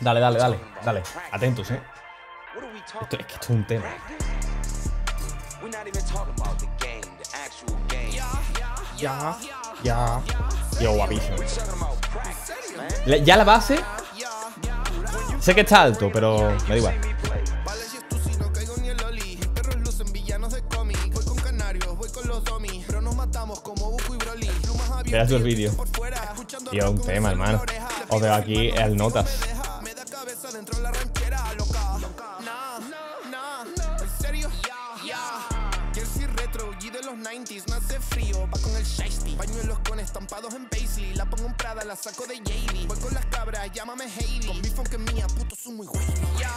Dale, dale, dale, dale. Atentos, eh. Esto, es que esto es un tema. Ya, ya. Yo guapísimo. Ya la base. Sé que está alto, pero me da igual. Verás vídeos. vídeos. Tío, un tema, hermano de aquí es el notas. Me da cabeza dentro de la ranchera, loca. No, no, no, no. ¿En serio? Ya, ya. retro, G de los 90s. Me hace frío, va con el en los con estampados en Bailey. La pongo en Prada, la saco de Voy con las cabras, llámame Hayley. Con Bifon, es mía, puto, soy muy güey. Ya,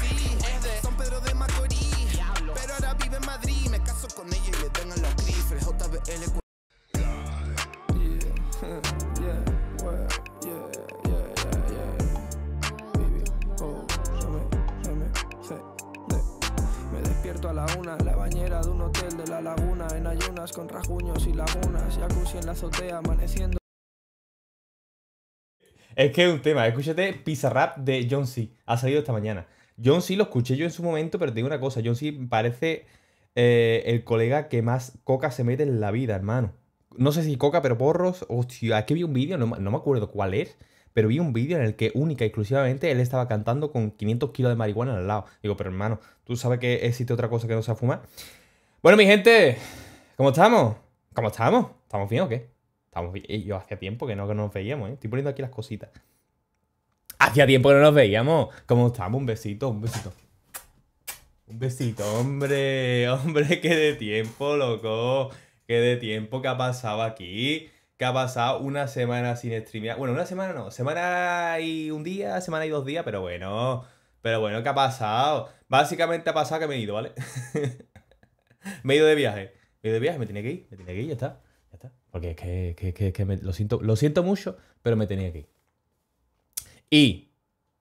sí, es de San Pedro de Macorís. Pero ahora vive en Madrid. Me caso con ella y le tengo a la grife la laguna, en ayunas con rajuños y lagunas, en la azotea, amaneciendo. Es que es un tema, escúchate Rap de John C. Ha salido esta mañana. John C lo escuché yo en su momento, pero te digo una cosa, John C parece eh, el colega que más coca se mete en la vida, hermano. No sé si coca, pero porros. Hostia, es que vi un vídeo, no, me acuerdo cuál es, pero vi un vídeo en el que única exclusivamente él estaba cantando con 500 kilos de marihuana al lado. Digo, pero hermano, ¿tú sabes que existe otra cosa que no sea fumar? Bueno, mi gente, ¿cómo estamos? ¿Cómo estamos? ¿Estamos bien o qué? Estamos bien. Yo hacía tiempo que no, que nos veíamos, ¿eh? Estoy poniendo aquí las cositas. Hacía tiempo que no nos veíamos. ¿Cómo estamos? Un besito, un besito. Un besito, hombre, hombre, qué de tiempo, loco. Qué de tiempo que ha pasado aquí. Que ha pasado una semana sin streamear. Bueno, una semana no. Semana y un día, semana y dos días, pero bueno. Pero bueno, ¿qué ha pasado? Básicamente ha pasado que me he ido, ¿vale? me he ido de viaje. Me he ido de viaje, me tenía que ir, me tenía que ir, ya está. Ya está. Porque es que, lo, siento, lo siento mucho, pero me tenía que ir. Y,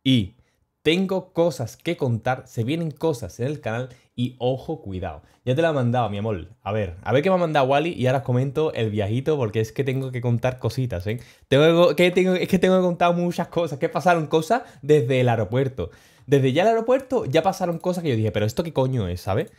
y, tengo cosas que contar, se vienen cosas en el canal y ojo, cuidado. Ya te la he mandado, mi amor. A ver, a ver qué me ha mandado Wally y ahora os comento el viajito porque es que tengo que contar cositas, ¿eh? Tengo que, tengo, es que tengo que contar muchas cosas, que pasaron cosas desde el aeropuerto. Desde ya el aeropuerto ya pasaron cosas que yo dije, pero esto qué coño es, ¿sabes?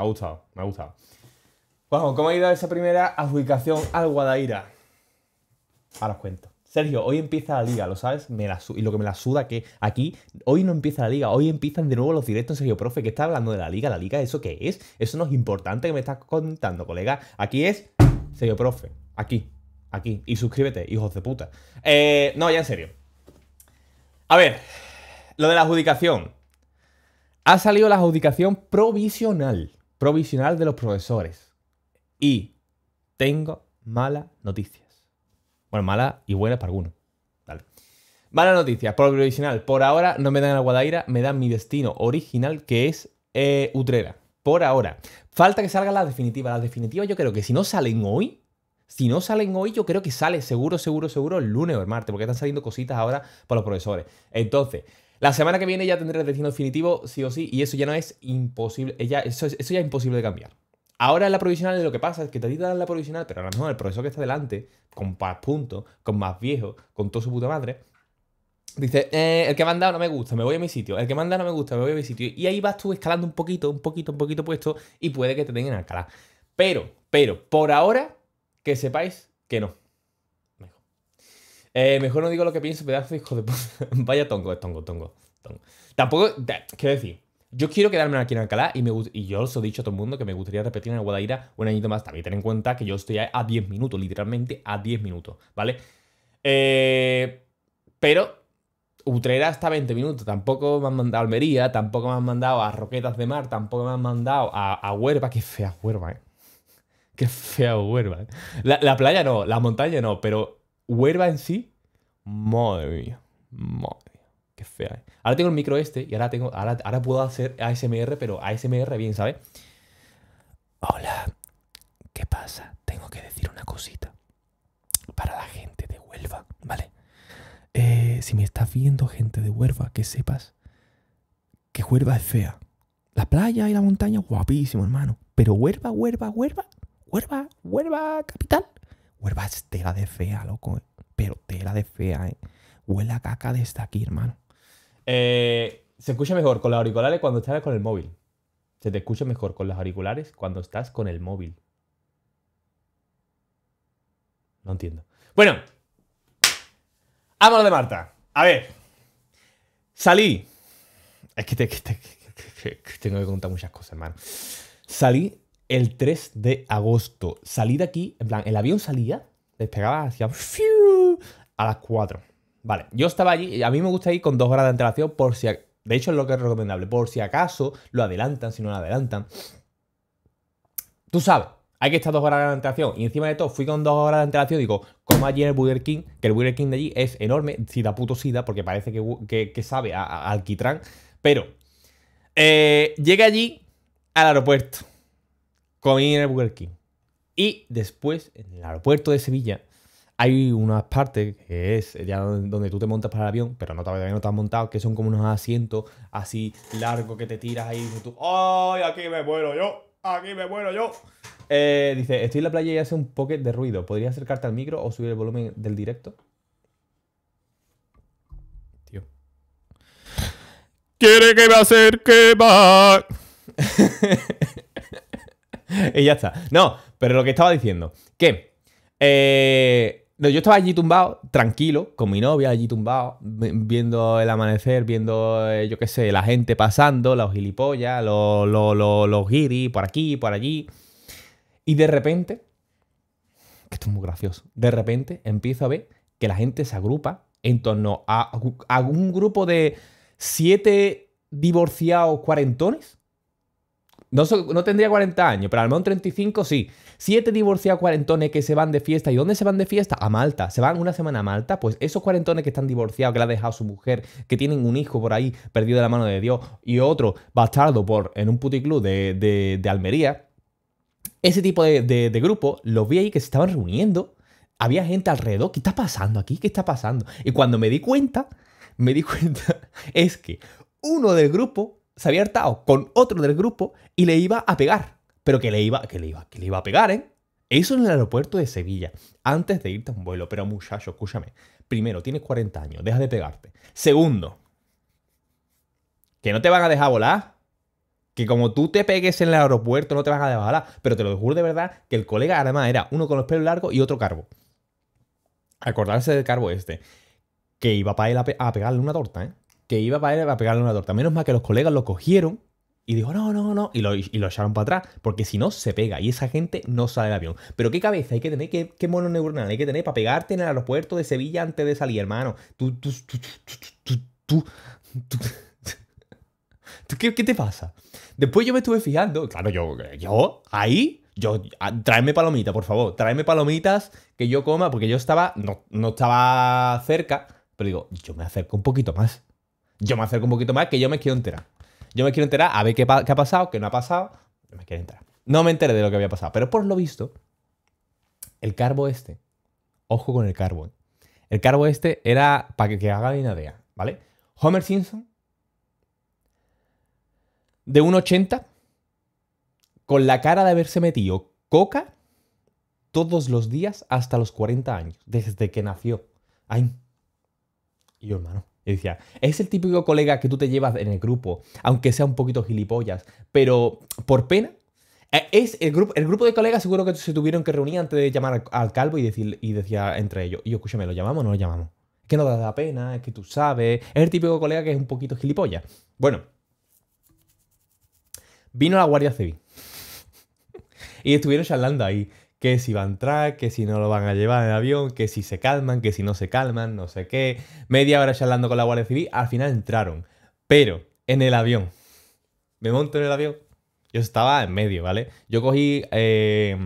Me ha gustado, me ha gustado. Bueno, ¿cómo ha ido esa primera adjudicación al Guadaira? Ahora os cuento. Sergio, hoy empieza la liga, ¿lo sabes? y lo que me la suda que aquí, hoy no empieza la liga, hoy empiezan de nuevo los directos, Sergio, profe, que está hablando de la liga, la liga, ¿eso qué es? Eso no es importante que me estás contando, colega. Aquí es, Sergio, profe, aquí, aquí. Y suscríbete, hijos de puta. Eh, no, ya en serio. A ver, lo de la adjudicación. Ha salido la adjudicación provisional provisional de los profesores. Y tengo malas noticias. Bueno, malas y buenas para algunos. Malas noticias, noticia, provisional. Por ahora no me dan la Guadaira, me dan mi destino original que es eh, Utrera. Por ahora. Falta que salga la definitiva la definitiva yo creo que si no salen hoy, si no salen hoy, yo creo que sale seguro, seguro, seguro el lunes o el martes, porque están saliendo cositas ahora para los profesores. Entonces, la semana que viene ya tendré el destino definitivo, sí o sí, y eso ya no es imposible, eso, ya es imposible de cambiar. Ahora en la provisional lo que pasa es que te dan la provisional, pero a lo mejor el profesor que está delante, con más puntos, con más viejo, con todo su puta madre, dice, eh, el que manda no me gusta, me voy a mi sitio, el que manda no me gusta, me voy a mi sitio. Y ahí vas tú escalando un poquito, un poquito, un poquito puesto, y puede que te tengan escalar. Pero, pero, por ahora, que sepáis que no. Eh, mejor no digo lo que pienso, pedazo hijo de puta. Vaya tongo, es tongo, tongo, Tampoco, quiero decir, yo quiero quedarme aquí en Alcalá y, me, y yo os he dicho a todo el mundo que me gustaría repetir en el un añito más. También ten en cuenta que yo estoy a 10 minutos, literalmente a 10 minutos, ¿vale? Eh, pero Utrera está a 20 minutos. Tampoco me han mandado a Almería, tampoco me han mandado a Roquetas de Mar, tampoco me han mandado a, Huerva. Qué fea Huerva, ¿eh? Qué fea Huerva. ¿eh? la playa no, la montaña no, pero Huerva en sí, madre mía, qué fea. Ahora tengo el micro este y ahora, tengo, ahora, puedo hacer ASMR, pero ASMR bien, ¿sabes? Hola, ¿qué pasa? Tengo que decir una cosita para la gente de Huelva, ¿vale? Eh, si me estás viendo gente de Huelva, que sepas que Huelva es fea. La playa y la montaña, guapísimo, hermano. Pero Huelva, Huelva, Huelva, Huelva, Huelva, capital, Huelva es tela de fea, loco. Eh. Pero tela de fea, eh. Huele a caca esta aquí, hermano. Eh, se escucha mejor con los auriculares cuando estás con el móvil. Se te escucha mejor con los auriculares cuando estás con el móvil. No entiendo. Bueno, ¡Vámonos de Marta. A ver, salí. Es que, que tengo que contar muchas cosas, hermano. Salí el 3 de agosto. Salí de aquí, en plan, el avión salía, despegaba hacia a las 4. Vale, yo estaba allí, a mí me gusta ir con dos horas de antelación por si... de hecho es lo que es recomendable, por si acaso lo adelantan, si no lo adelantan. Tú sabes, hay que estar 2 horas de antelación. Y encima de todo, fui con 2 horas de antelación. Digo, como allí en el Burger King, que el Burger King de allí es enorme, sida puto sida, porque parece que, sabe al alquitrán. Pero, eh, llegué allí al aeropuerto comí en el Burger King. Y después, en el aeropuerto de Sevilla, hay una parte que es ya donde tú te montas para el avión, pero no, todavía no te has montado, que son como unos asientos así largos que te tiras ahí y tú, ¡ay, aquí me muero yo! ¡Aquí me muero yo! Eh, dice, estoy en la playa y hace un poco de ruido. ¿Podría acercarte al micro o subir el volumen del directo? Tío. Quiere que me acerque más. y ya está. No, pero lo que estaba diciendo, que eh, yo estaba allí tumbado, tranquilo, con mi novia allí tumbado, viendo el amanecer, viendo, eh, yo qué sé, la gente pasando, los gilipollas, los, los, por aquí, por allí. Y de repente, que esto es muy gracioso, de repente empiezo a ver que la gente se agrupa en torno a, algún grupo de siete divorciados cuarentones no, tendría 40 años, pero al menos 35 sí. Siete divorciados cuarentones que se van de fiesta. ¿Y dónde se van de fiesta? A Malta. ¿Se van una semana a Malta? Pues esos cuarentones que están divorciados, que la ha dejado su mujer, que tienen un hijo por ahí perdido de la mano de Dios y otro bastardo por, en un puticlub de, de, Almería. Ese tipo de, de grupo los vi ahí que se estaban reuniendo. Había gente alrededor. ¿Qué está pasando aquí? ¿Qué está pasando? Y cuando me di cuenta, me di cuenta es que uno del grupo se había hartado con otro del grupo y le iba a pegar. Pero que le iba, que le iba, que le iba a pegar, ¿eh? Eso en el aeropuerto de Sevilla, antes de irte a un vuelo. Pero muchacho, escúchame. Primero, tienes 40 años, deja de pegarte. Segundo, que no te van a dejar volar. Que como tú te pegues en el aeropuerto no te van a dejar volar. Pero te lo juro de verdad que el colega además era uno con los pelos largos y otro carbo. Acordarse del carbo este. Que iba para él a, a pegarle una torta, ¿eh? que iba para ir a pegarle una torta. Menos mal que los colegas lo cogieron y dijo, no, no, no, y lo, y lo echaron para atrás, porque si no, se pega y esa gente no sale del avión. Pero qué cabeza hay que tener, qué, mono neuronal hay que tener para pegarte en el aeropuerto de Sevilla antes de salir, hermano. Tú, tú, tú, ¿Qué, te pasa? Después yo me estuve fijando, claro, yo, yo, ahí, yo, tráeme palomitas, por favor, tráeme palomitas que yo coma, porque yo estaba, no, no estaba cerca, pero digo, yo me acerco un poquito más yo me acerco un poquito más, que yo me quiero enterar. Yo me quiero enterar a ver qué, ha pasado, qué no ha pasado. Yo me quiero enterar. No me enteré de lo que había pasado, pero por lo visto, el carbo este, ojo con el carbo, el carbo este era para que, que haga una idea, ¿vale? Homer Simpson, de 1,80, con la cara de haberse metido coca todos los días hasta los 40 años, desde que nació. Ay, y yo, hermano, y decía, es el típico colega que tú te llevas en el grupo, aunque sea un poquito gilipollas, pero por pena. E, es el, grupo, el grupo de colegas seguro que se tuvieron que reunir antes de llamar al, calvo y, decir, y decía entre ellos, y escúchame, ¿lo llamamos o no lo llamamos? Es que no da la pena, es que tú sabes, es el típico colega que es un poquito gilipollas. Bueno, vino la Guardia Civil. y estuvieron charlando ahí que si va a entrar, que si no lo van a llevar en el avión, que si se calman, que si no se calman, no sé qué. Media hora charlando con la Guardia Civil, al final entraron. Pero en el avión, me monto en el avión, yo estaba en medio, ¿vale? Yo cogí, eh,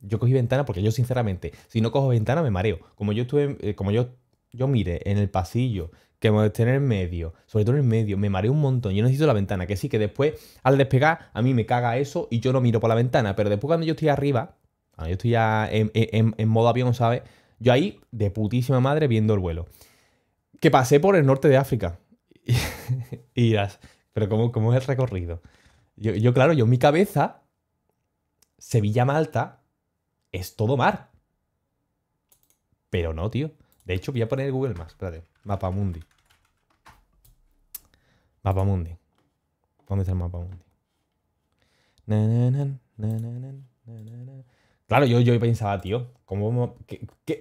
yo cogí ventana porque yo sinceramente, si no cojo ventana me mareo. Como yo estuve, eh, como yo, yo mire en el pasillo, que me esté en el medio, sobre todo en el medio, me mareo un montón. Yo necesito la ventana, que sí, que después al despegar a mí me caga eso y yo no miro por la ventana, pero después cuando yo estoy arriba Ah, yo estoy ya en, modo avión, ¿sabes? Yo ahí, de putísima madre, viendo el vuelo. Que pasé por el norte de África. y pero cómo, ¿cómo, es el recorrido? Yo, claro, yo en mi cabeza, Sevilla-Malta es todo mar. Pero no, tío. De hecho, voy a poner Google Maps. Espérate. Mapamundi. Mapamundi. ¿Dónde está el Mapamundi? Na, na, na, Claro, yo, yo pensaba, tío, ¿cómo,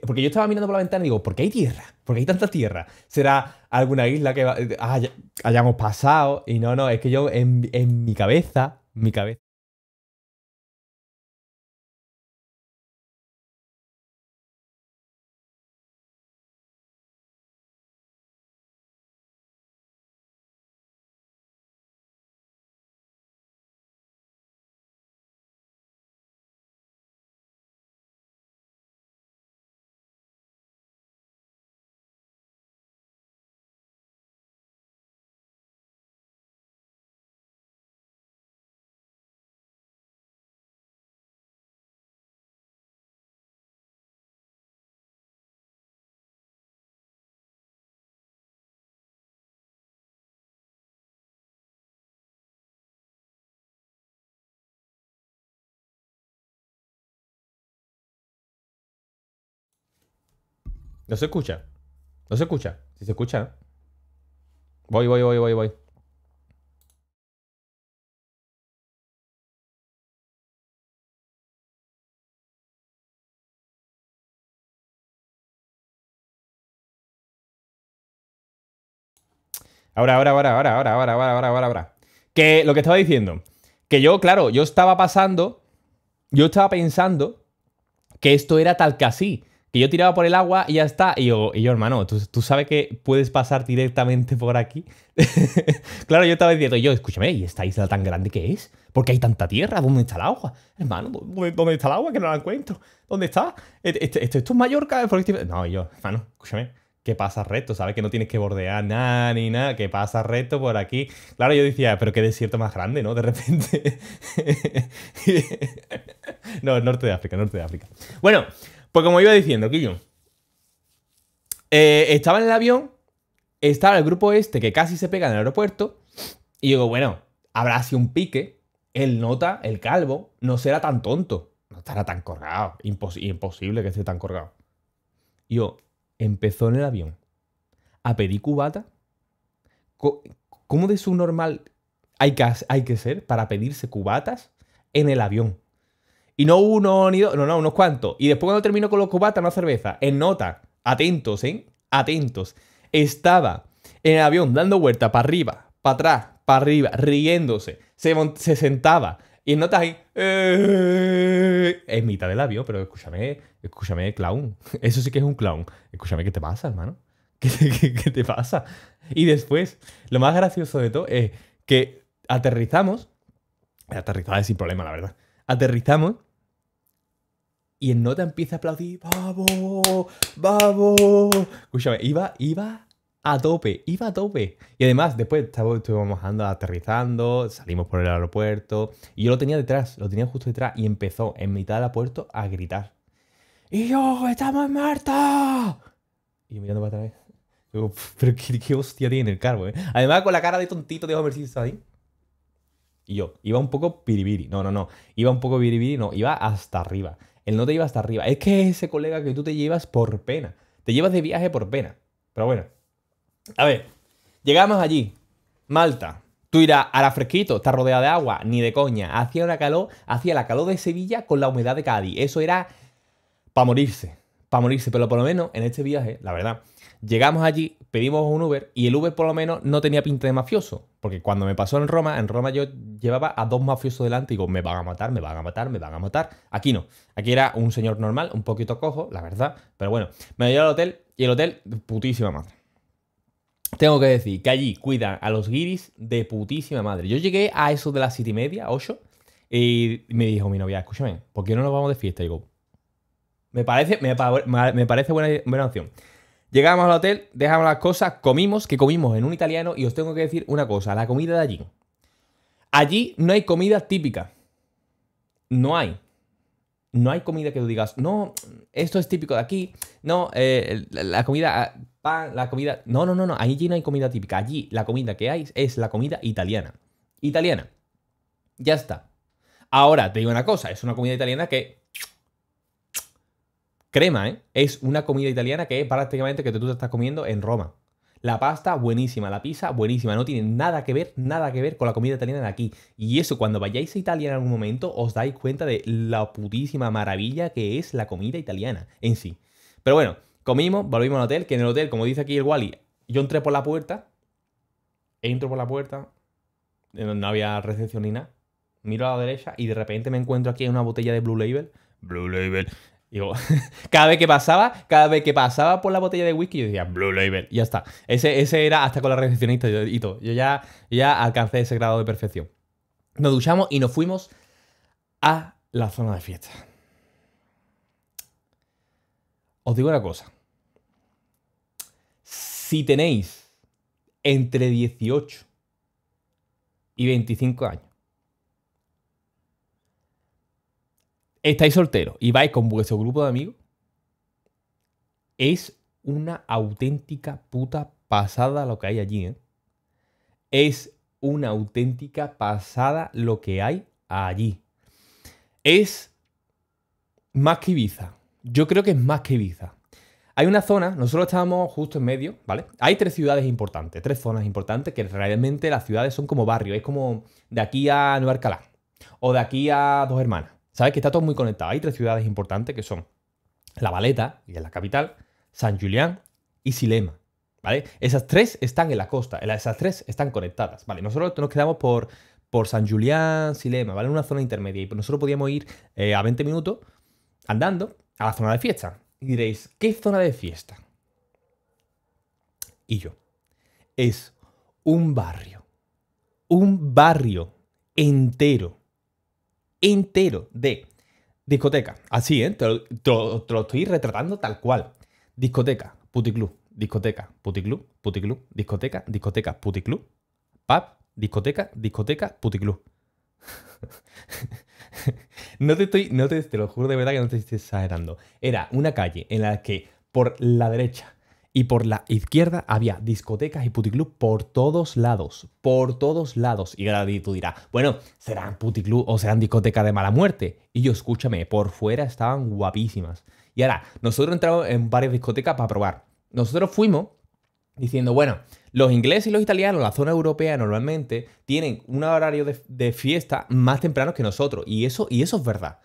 porque yo estaba mirando por la ventana y digo, ¿por qué hay tierra? ¿Por qué hay tanta tierra? ¿Será alguna isla que ah, hayamos pasado? Y no, no, es que yo en, en mi cabeza, mi cabeza, No se escucha. No se escucha. Si se escucha. Voy, voy, voy, voy, voy. Ahora, ahora, ahora, ahora, ahora, ahora, ahora, ahora, ahora, ahora. Que lo que estaba diciendo. Que yo, claro, yo estaba pasando. Yo estaba pensando que esto era tal que así que yo tiraba por el agua y ya está. Y yo, y yo hermano, ¿tú, ¿tú, sabes que puedes pasar directamente por aquí. claro, yo estaba diciendo, yo, escúchame, ¿y esta isla tan grande que es? ¿Por qué hay tanta tierra? ¿Dónde está el agua? Hermano, ¿dónde, está el agua? Que no la encuentro. ¿Dónde está? Este, ¿Esto, esto, es Mallorca? No, yo, hermano, escúchame. ¿Qué pasa recto, ¿sabes? Que no tienes que bordear nada ni nada, que pasa recto por aquí. Claro, yo decía, pero qué desierto más grande, ¿no? De repente. no, norte de África, norte de África. Bueno, pues como iba diciendo, Guillón. Eh, estaba en el avión, estaba el grupo este que casi se pega en el aeropuerto. Y digo, bueno, habrá sido un pique. El nota, el calvo, no será tan tonto. No estará tan colgado. imposible que esté tan colgado. Yo, empezó en el avión a pedir cubatas, ¿Cómo de subnormal hay que, hay que ser para pedirse cubatas en el avión? Y no uno ni dos, no, no, unos cuantos. Y después cuando termino con los cubatas, una cerveza, en nota, atentos, ¿eh? Atentos. Estaba en el avión dando vuelta para arriba, para atrás, para arriba, riéndose. Se, sentaba. Y en nota ahí. Eh, mitad del avión, pero escúchame, escúchame, clown. Eso sí que es un clown. Escúchame, ¿qué te pasa, hermano? ¿Qué te, pasa? Y después, lo más gracioso de todo es que aterrizamos. Aterrizada sin problema, la verdad. Aterrizamos y el nota empieza a aplaudir, ¡vamos! ¡vamos! Escúchame, iba, iba a tope, iba a tope. Y además, después estuvimos andando, aterrizando, salimos por el aeropuerto, y yo lo tenía detrás, lo tenía justo detrás, y empezó en mitad del aeropuerto a gritar. ¡Y yo, estamos en Y mirando para atrás, pero qué, hostia tiene el cargo, eh". Además, con la cara de tontito de está ahí y yo, iba un poco piribiri. No, no, no. Iba un poco piribiri, no. Iba hasta arriba. Él no te lleva hasta arriba. Es que ese colega que tú te llevas por pena. Te llevas de viaje por pena. Pero bueno. A ver, llegamos allí. Malta. Tú irás, a la fresquito, está rodeada de agua, ni de coña. Hacía una calor, hacía la calor de Sevilla con la humedad de Cádiz. Eso era para morirse, para morirse. Pero por lo menos en este viaje, la verdad, Llegamos allí, pedimos un Uber y el Uber por lo menos no tenía pinta de mafioso. Porque cuando me pasó en Roma, en Roma yo llevaba a dos mafiosos delante y digo, me van a matar, me van a matar, me van a matar. Aquí no. Aquí era un señor normal, un poquito cojo, la verdad. Pero bueno, me llevo al hotel y el hotel, putísima madre. Tengo que decir que allí cuidan a los guiris de putísima madre. Yo llegué a eso de las siete y media, ocho, y me dijo mi novia, escúchame, ¿por qué no nos vamos de fiesta? Y digo, me parece, me, parece buena, buena opción. Llegamos al hotel, dejamos las cosas, comimos, que comimos en un italiano y os tengo que decir una cosa, la comida de allí. Allí no hay comida típica. No hay. No hay comida que tú digas, no, esto es típico de aquí. No, eh, la comida, ah, pan, la comida... No, no, no, no, allí no hay comida típica. Allí la comida que hay es la comida italiana. Italiana. Ya está. Ahora, te digo una cosa, es una comida italiana que Crema, ¿eh? Es una comida italiana que es prácticamente que tú te estás comiendo en Roma. La pasta buenísima, la pizza buenísima, no tiene nada que ver, nada que ver con la comida italiana de aquí. Y eso cuando vayáis a Italia en algún momento os dais cuenta de la putísima maravilla que es la comida italiana en sí. Pero bueno, comimos, volvimos al hotel, que en el hotel, como dice aquí el Wally, yo entré por la puerta, entro por la puerta, eh, no había recepción ni nada, miro a la derecha y de repente me encuentro aquí una botella de Blue Label. Blue Label. Digo, cada vez que pasaba, cada vez que pasaba por la botella de whisky, yo decía, Blue Label, ya está. Ese, ese era hasta con la recepcionista y todo. Yo ya, ya alcancé ese grado de perfección. Nos duchamos y nos fuimos a la zona de fiesta. Os digo una cosa. Si tenéis entre 18 y 25 años, estáis solteros y vais con vuestro grupo de amigos, es una auténtica puta pasada lo que hay allí, ¿eh? Es una auténtica pasada lo que hay allí. Es más que Ibiza. Yo creo que es más que Ibiza. Hay una zona, nosotros estábamos justo en medio, ¿vale? Hay tres ciudades importantes, tres zonas importantes que realmente las ciudades son como barrios, es como de aquí a Nueva Alcalá o de aquí a Dos Hermanas Sabes que está todo muy conectado. Hay tres ciudades importantes que son La Valeta, y es la capital, San Julián y Silema. ¿Vale? Esas tres están en la costa, eh, esas tres están conectadas. Vale, nosotros nos quedamos por, por San Julián, Silema, ¿vale? Una zona intermedia. Y nosotros podíamos ir eh, a 20 minutos andando a la zona de fiesta. Y diréis, ¿qué zona de fiesta? Y yo, es un barrio, un barrio entero entero de discoteca. Así, ¿eh? Te lo, estoy retratando tal cual. Discoteca, puticlub, discoteca, puticlub, puticlub, discoteca, discoteca, puticlub, pub, discoteca, discoteca, puticlub. no te estoy, no te, te lo juro de verdad que no te estoy exagerando. Era una calle en la que por la derecha y por la izquierda había discotecas y puticlub por todos lados, por todos lados. Y ahora tú dirás, bueno, serán puticlub o serán discoteca de mala muerte. Y yo, escúchame, por fuera estaban guapísimas. Y ahora, nosotros entramos en varias discotecas para probar. Nosotros fuimos diciendo, bueno, los ingleses y los italianos, la zona europea normalmente, tienen un horario de, fiesta más temprano que nosotros. Y eso, y eso es verdad.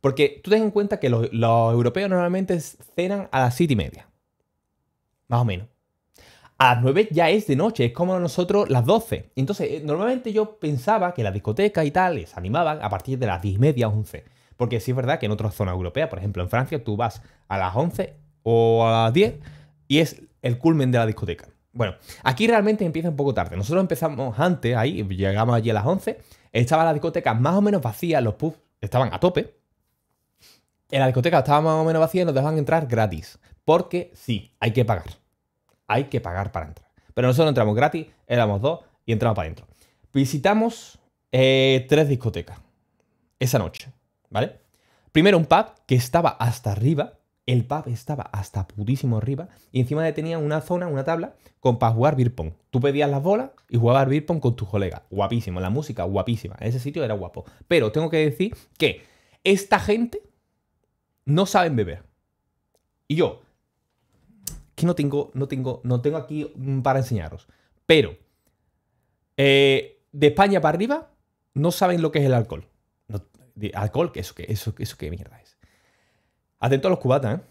Porque tú ten en cuenta que los, los europeos normalmente cenan a las siete y media más o menos. A las 9 ya es de noche, es como nosotros las 12. Entonces, eh, normalmente yo pensaba que la discoteca y tal les animaban a partir de las 10 y media, 11. Porque sí es verdad que en otras zonas europeas, por ejemplo en Francia, tú vas a las 11 o a las 10 y es el culmen de la discoteca. Bueno, aquí realmente empieza un poco tarde. Nosotros empezamos antes, ahí, llegamos allí a las 11, estaba la discoteca más o menos vacía, los pubs estaban a tope. En la discoteca estaba más o menos vacía y nos dejaban entrar gratis. Porque sí, hay que pagar. Hay que pagar para entrar. Pero nosotros entramos gratis, éramos dos y entramos para adentro. Visitamos eh, tres discotecas esa noche, ¿vale? Primero un pub que estaba hasta arriba, el pub estaba hasta putísimo arriba y encima tenía una zona, una tabla con para jugar beer Tú pedías las bolas y jugabas beer con tus colegas. Guapísimo, la música guapísima. Ese sitio era guapo. Pero tengo que decir que esta gente no saben beber. Y yo que no tengo, no tengo, no tengo aquí para enseñaros. Pero eh, de España para arriba no saben lo que es el alcohol. alcohol, que eso, que eso, eso qué mierda es. Atento a los cubatas, ¿eh?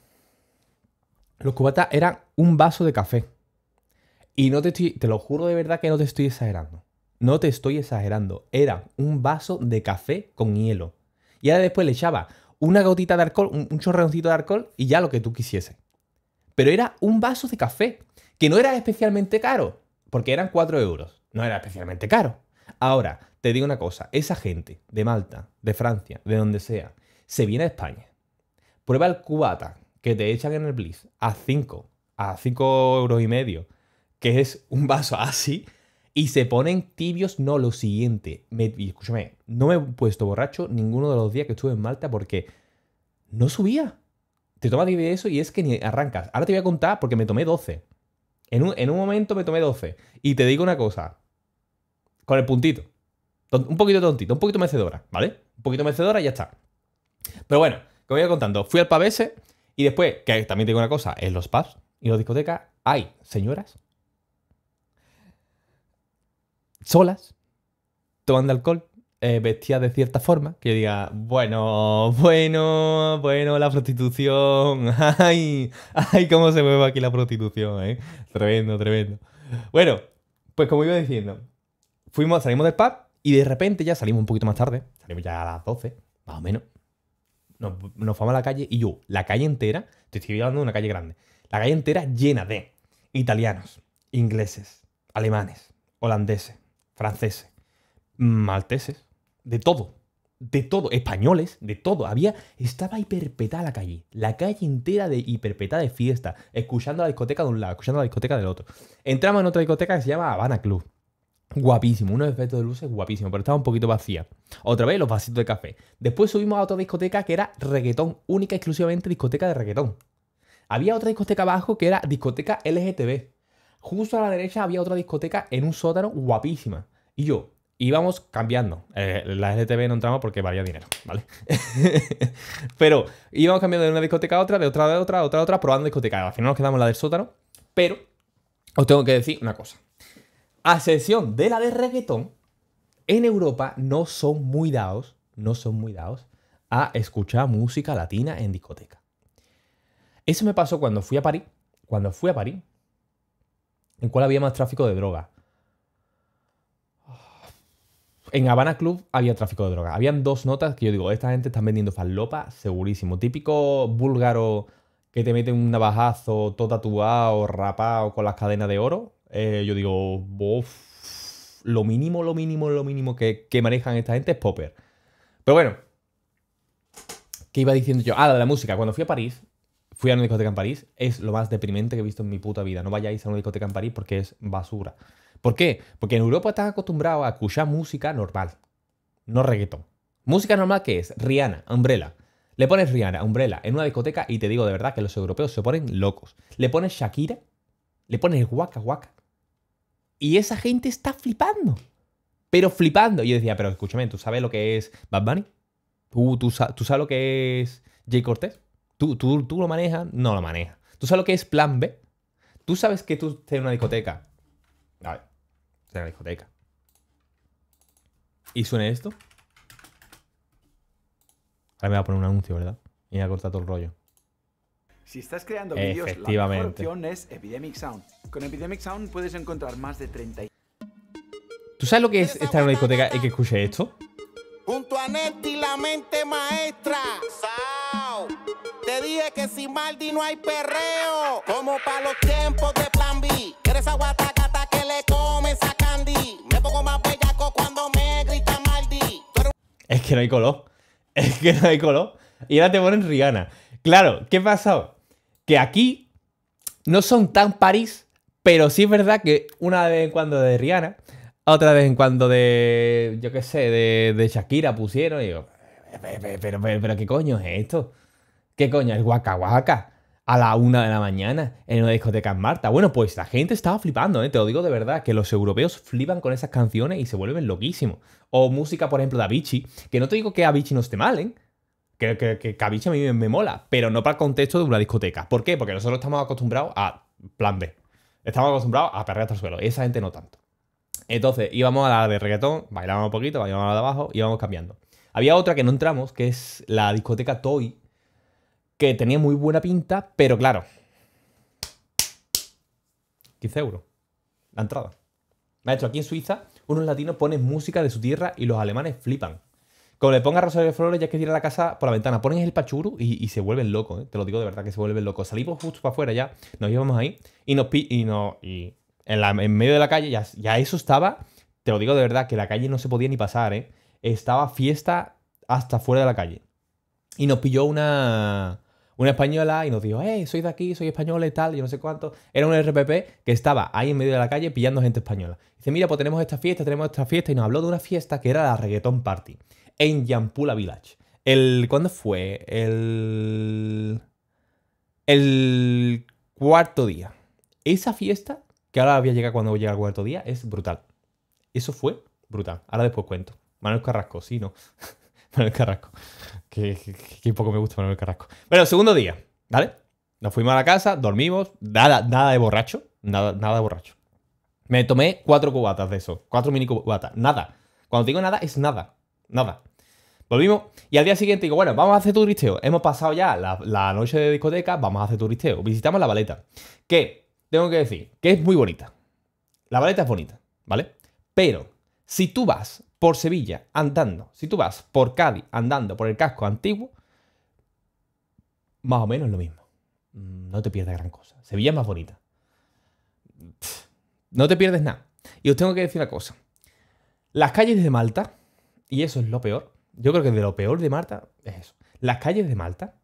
Los cubatas eran un vaso de café. Y no te estoy, te lo juro de verdad que no te estoy exagerando. No te estoy exagerando. Era un vaso de café con hielo. Y ahora después le echaba una gotita de alcohol, un, un de alcohol y ya lo que tú quisieses pero era un vaso de café, que no era especialmente caro, porque eran 4 euros, no era especialmente caro. Ahora, te digo una cosa, esa gente de Malta, de Francia, de donde sea, se viene a España, prueba el cubata que te echan en el Blitz a 5, a 5 euros y medio, que es un vaso así, y se ponen tibios, no lo siguiente. y escúchame, no me he puesto borracho ninguno de los días que estuve en Malta porque no subía te tomas de eso y es que ni arrancas. Ahora te voy a contar porque me tomé 12. En un, momento me tomé 12. Y te digo una cosa. Con el puntito. Un poquito tontito, un poquito mecedora, ¿vale? Un poquito mecedora y ya está. Pero bueno, como iba contando, fui al pavese y después, que también te digo una cosa, en los pubs y en las discotecas hay señoras solas tomando alcohol eh, vestía de cierta forma, que yo diga, bueno, bueno, bueno, la prostitución, ay, ay, cómo se mueve aquí la prostitución, eh". Tremendo, tremendo. Bueno, pues como iba diciendo, fuimos, salimos del pub y de repente ya salimos un poquito más tarde, salimos ya a las 12, más o menos. Nos, nos fuimos a la calle y yo, la calle entera, te estoy hablando de una calle grande, la calle entera llena de italianos, ingleses, alemanes, holandeses, franceses, malteses, de todo, de todo, españoles, de todo. Había, estaba hiperpetada la calle, la calle entera de hiperpetada de fiesta, escuchando la discoteca de un lado, escuchando la discoteca del otro. Entramos en otra discoteca que se llama Habana Club. Guapísimo, unos efectos de luces guapísimo, pero estaba un poquito vacía. Otra vez los vasitos de café. Después subimos a otra discoteca que era reggaetón, única y exclusivamente discoteca de reggaetón. Había otra discoteca abajo que era discoteca LGTB. Justo a la derecha había otra discoteca en un sótano guapísima. Y yo, íbamos cambiando. Eh, la LTV no entramos porque valía dinero, ¿vale? pero íbamos cambiando de una discoteca a otra, de otra a otra, de otra a otra, probando discotecas. Al final nos quedamos en la del sótano, pero os tengo que decir una cosa. A excepción de la de reggaetón, en Europa no son muy dados, no son muy dados a escuchar música latina en discoteca. Eso me pasó cuando fui a París, cuando fui a París, en cual había más tráfico de droga. En Habana Club había tráfico de drogas. Habían dos notas que yo digo, esta gente está vendiendo falopa, segurísimo. Típico búlgaro que te mete un navajazo todo tatuado, rapado, con las cadenas de oro. Eh, yo digo, lo mínimo, lo mínimo, lo mínimo que, que manejan esta gente es popper. Pero bueno, ¿qué iba diciendo yo? Ah, la de la música. Cuando fui a París, fui a una discoteca en París, es lo más deprimente que he visto en mi puta vida. No vayáis a una discoteca en París porque es basura. ¿Por qué? Porque en Europa estás acostumbrado a escuchar música normal, no reggaetón. Música normal que es Rihanna, Umbrella. Le pones Rihanna, Umbrella en una discoteca y te digo de verdad que los europeos se ponen locos. Le pones Shakira, le pones Waka Waka. Y esa gente está flipando. Pero flipando. Y yo decía, pero escúchame, ¿tú sabes lo que es Bad Bunny? Uh, ¿Tú, sabes lo que es Jay Cortez? ¿Tú, tú, lo manejas? No lo manejas. ¿Tú sabes lo que es Plan B? ¿Tú sabes que tú estás en una discoteca Vale. Está en la discoteca. ¿Y suena esto? Ahora me va a poner un anuncio, ¿verdad? Y me voy a todo el rollo. Si estás creando vídeos, la mejor opción es Epidemic Sound. Con Epidemic Sound puedes encontrar más de 30. ¿Tú sabes lo que es estar en una discoteca y que escuche esto? Junto a Neti, la mente maestra. ¡Sao! Te dije que sin Maldi no hay perreo. Como para los tiempos de Plan B. Quieres aguantar. Es que no hay color. Es que no hay color. Y ahora te ponen Rihanna. Claro, ¿qué ha pasado? Que aquí no son tan París, pero sí es verdad que una vez en cuando de Rihanna, otra vez en cuando de, yo qué sé, de, Shakira pusieron y digo, pero, pero, pero, ¿qué coño es esto? ¿Qué coño? es guaca guaca a la una de la mañana en una discoteca en Marta. Bueno, pues la gente estaba flipando, ¿eh? te lo digo de verdad, que los europeos flipan con esas canciones y se vuelven loquísimos. O música, por ejemplo, de Avicii, que no te digo que Avicii no esté mal, ¿eh? Que, que, a mí me, mola, pero no para el contexto de una discoteca. ¿Por qué? Porque nosotros estamos acostumbrados a plan B. Estamos acostumbrados a perder hasta el suelo. Esa gente no tanto. Entonces, íbamos a la de reggaetón, bailábamos un poquito, bailábamos a la de abajo, íbamos cambiando. Había otra que no entramos, que es la discoteca Toy, que tenía muy buena pinta, pero claro, 15 euros la entrada. Me hecho aquí en Suiza, unos latinos ponen música de su tierra y los alemanes flipan. Como le ponga Rosario Flores, ya es que tira la casa por la ventana. Ponen el pachuru y, se vuelven locos, ¿eh? te lo digo de verdad que se vuelven locos. Salimos justo para afuera ya, nos íbamos ahí y nos y no, y en, medio de la calle ya, ya eso estaba, te lo digo de verdad, que la calle no se podía ni pasar, ¿eh? Estaba fiesta hasta fuera de la calle. Y nos pilló una una española y nos dijo, hey, eh, soy de aquí, soy española y tal, yo no sé cuánto. Era un RPP que estaba ahí en medio de la calle pillando gente española. Dice, mira, pues tenemos esta fiesta, tenemos esta fiesta, y nos habló de una fiesta que era la Reggaeton Party en Yampula Village. El, ¿Cuándo fue? El. El cuarto día. Esa fiesta, que ahora había a cuando llega el cuarto día, es brutal. Eso fue brutal. Ahora después cuento. Manuel Carrasco, sí, no. Manuel Carrasco. Qué, poco me gusta el Carrasco. Bueno, segundo día, ¿vale? Nos fuimos a la casa, dormimos, nada, nada de borracho, nada, nada de borracho. Me tomé cuatro cubatas de eso, cuatro mini cubatas, nada. Cuando digo nada, es nada, nada. Volvimos y al día siguiente digo, bueno, vamos a hacer turisteo. Hemos pasado ya la, la noche de discoteca, vamos a hacer turisteo. Visitamos la baleta, que tengo que decir que es muy bonita. La baleta es bonita, ¿vale? Pero si tú vas por Sevilla andando, si tú vas por Cádiz andando por el casco antiguo, más o menos lo mismo. Mm, no te pierdes gran cosa. Sevilla es más bonita. no te pierdes nada. Y os tengo que decir una cosa. Las calles de Malta, y eso es lo peor, yo creo que de lo peor de Malta es eso. Las calles de Malta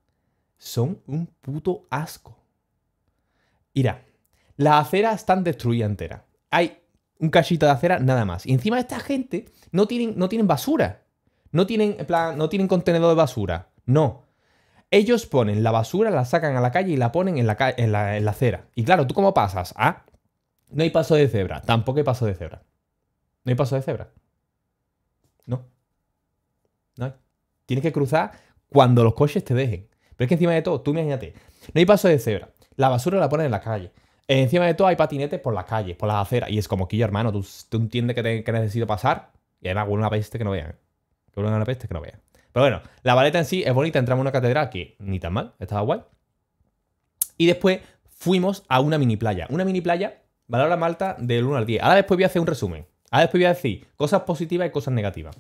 son un puto asco. Irá, las aceras están destruidas enteras. Hay un cachito de acera, nada más. Y encima esta gente no tienen, no tienen basura. No tienen, no tienen contenedor de basura. No. Ellos ponen la basura, la sacan a la calle y la ponen en la, en la, acera. Y claro, ¿tú cómo pasas? Ah, no hay paso de cebra. Tampoco hay paso de cebra. No hay paso de cebra. No. No hay. Tienes que cruzar cuando los coches te dejen. Pero es que encima de todo, tú imagínate, no hay paso de cebra. La basura la ponen en la calle. Encima de todo hay patinetes por las calles, por las aceras. Y es como que yo, hermano, tú, entiendes que, necesito pasar. Y además, una peste que no vean. Que una peste que no vea Pero bueno, la baleta en sí es bonita. Entramos en una catedral que ni tan mal, estaba guay. Y después fuimos a una mini playa. Una mini playa, valora Malta del 1 al 10. Ahora después voy a hacer un resumen. Ahora después voy a decir cosas positivas y cosas negativas.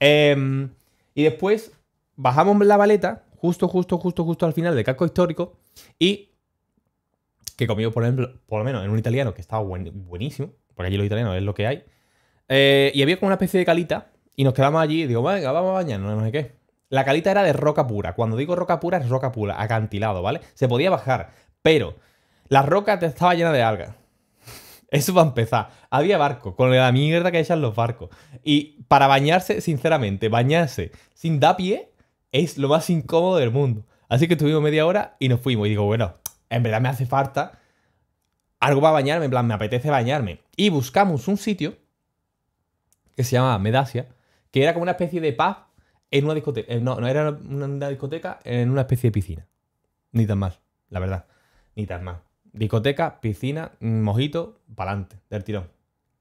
Em, y después bajamos la baleta, justo, justo, justo, justo al final del casco histórico. Y que comió, por ejemplo, por lo menos en un italiano que estaba buenísimo, porque allí los italianos es lo que hay. Eh, y había como una especie de calita y nos quedamos allí digo, venga, vamos a bañarnos, no sé qué. La calita era de roca pura. Cuando digo roca pura, es roca pura, acantilado, ¿vale? Se podía bajar, pero la roca estaba llena de algas. Eso va a empezar. Había barco, con la mierda que echan los barcos. Y para bañarse, sinceramente, bañarse sin dar pie es lo más incómodo del mundo. Así que estuvimos media hora y nos fuimos. Y digo, bueno, en verdad me hace falta algo para bañarme, en plan, me apetece bañarme. Y buscamos un sitio que se llamaba Medasia, que era como una especie de pub en una discoteca. Eh, no, no era una, discoteca, en una especie de piscina. Ni tan mal, la verdad. Ni tan mal. Discoteca, piscina, mm, mojito, pa'lante, del tirón.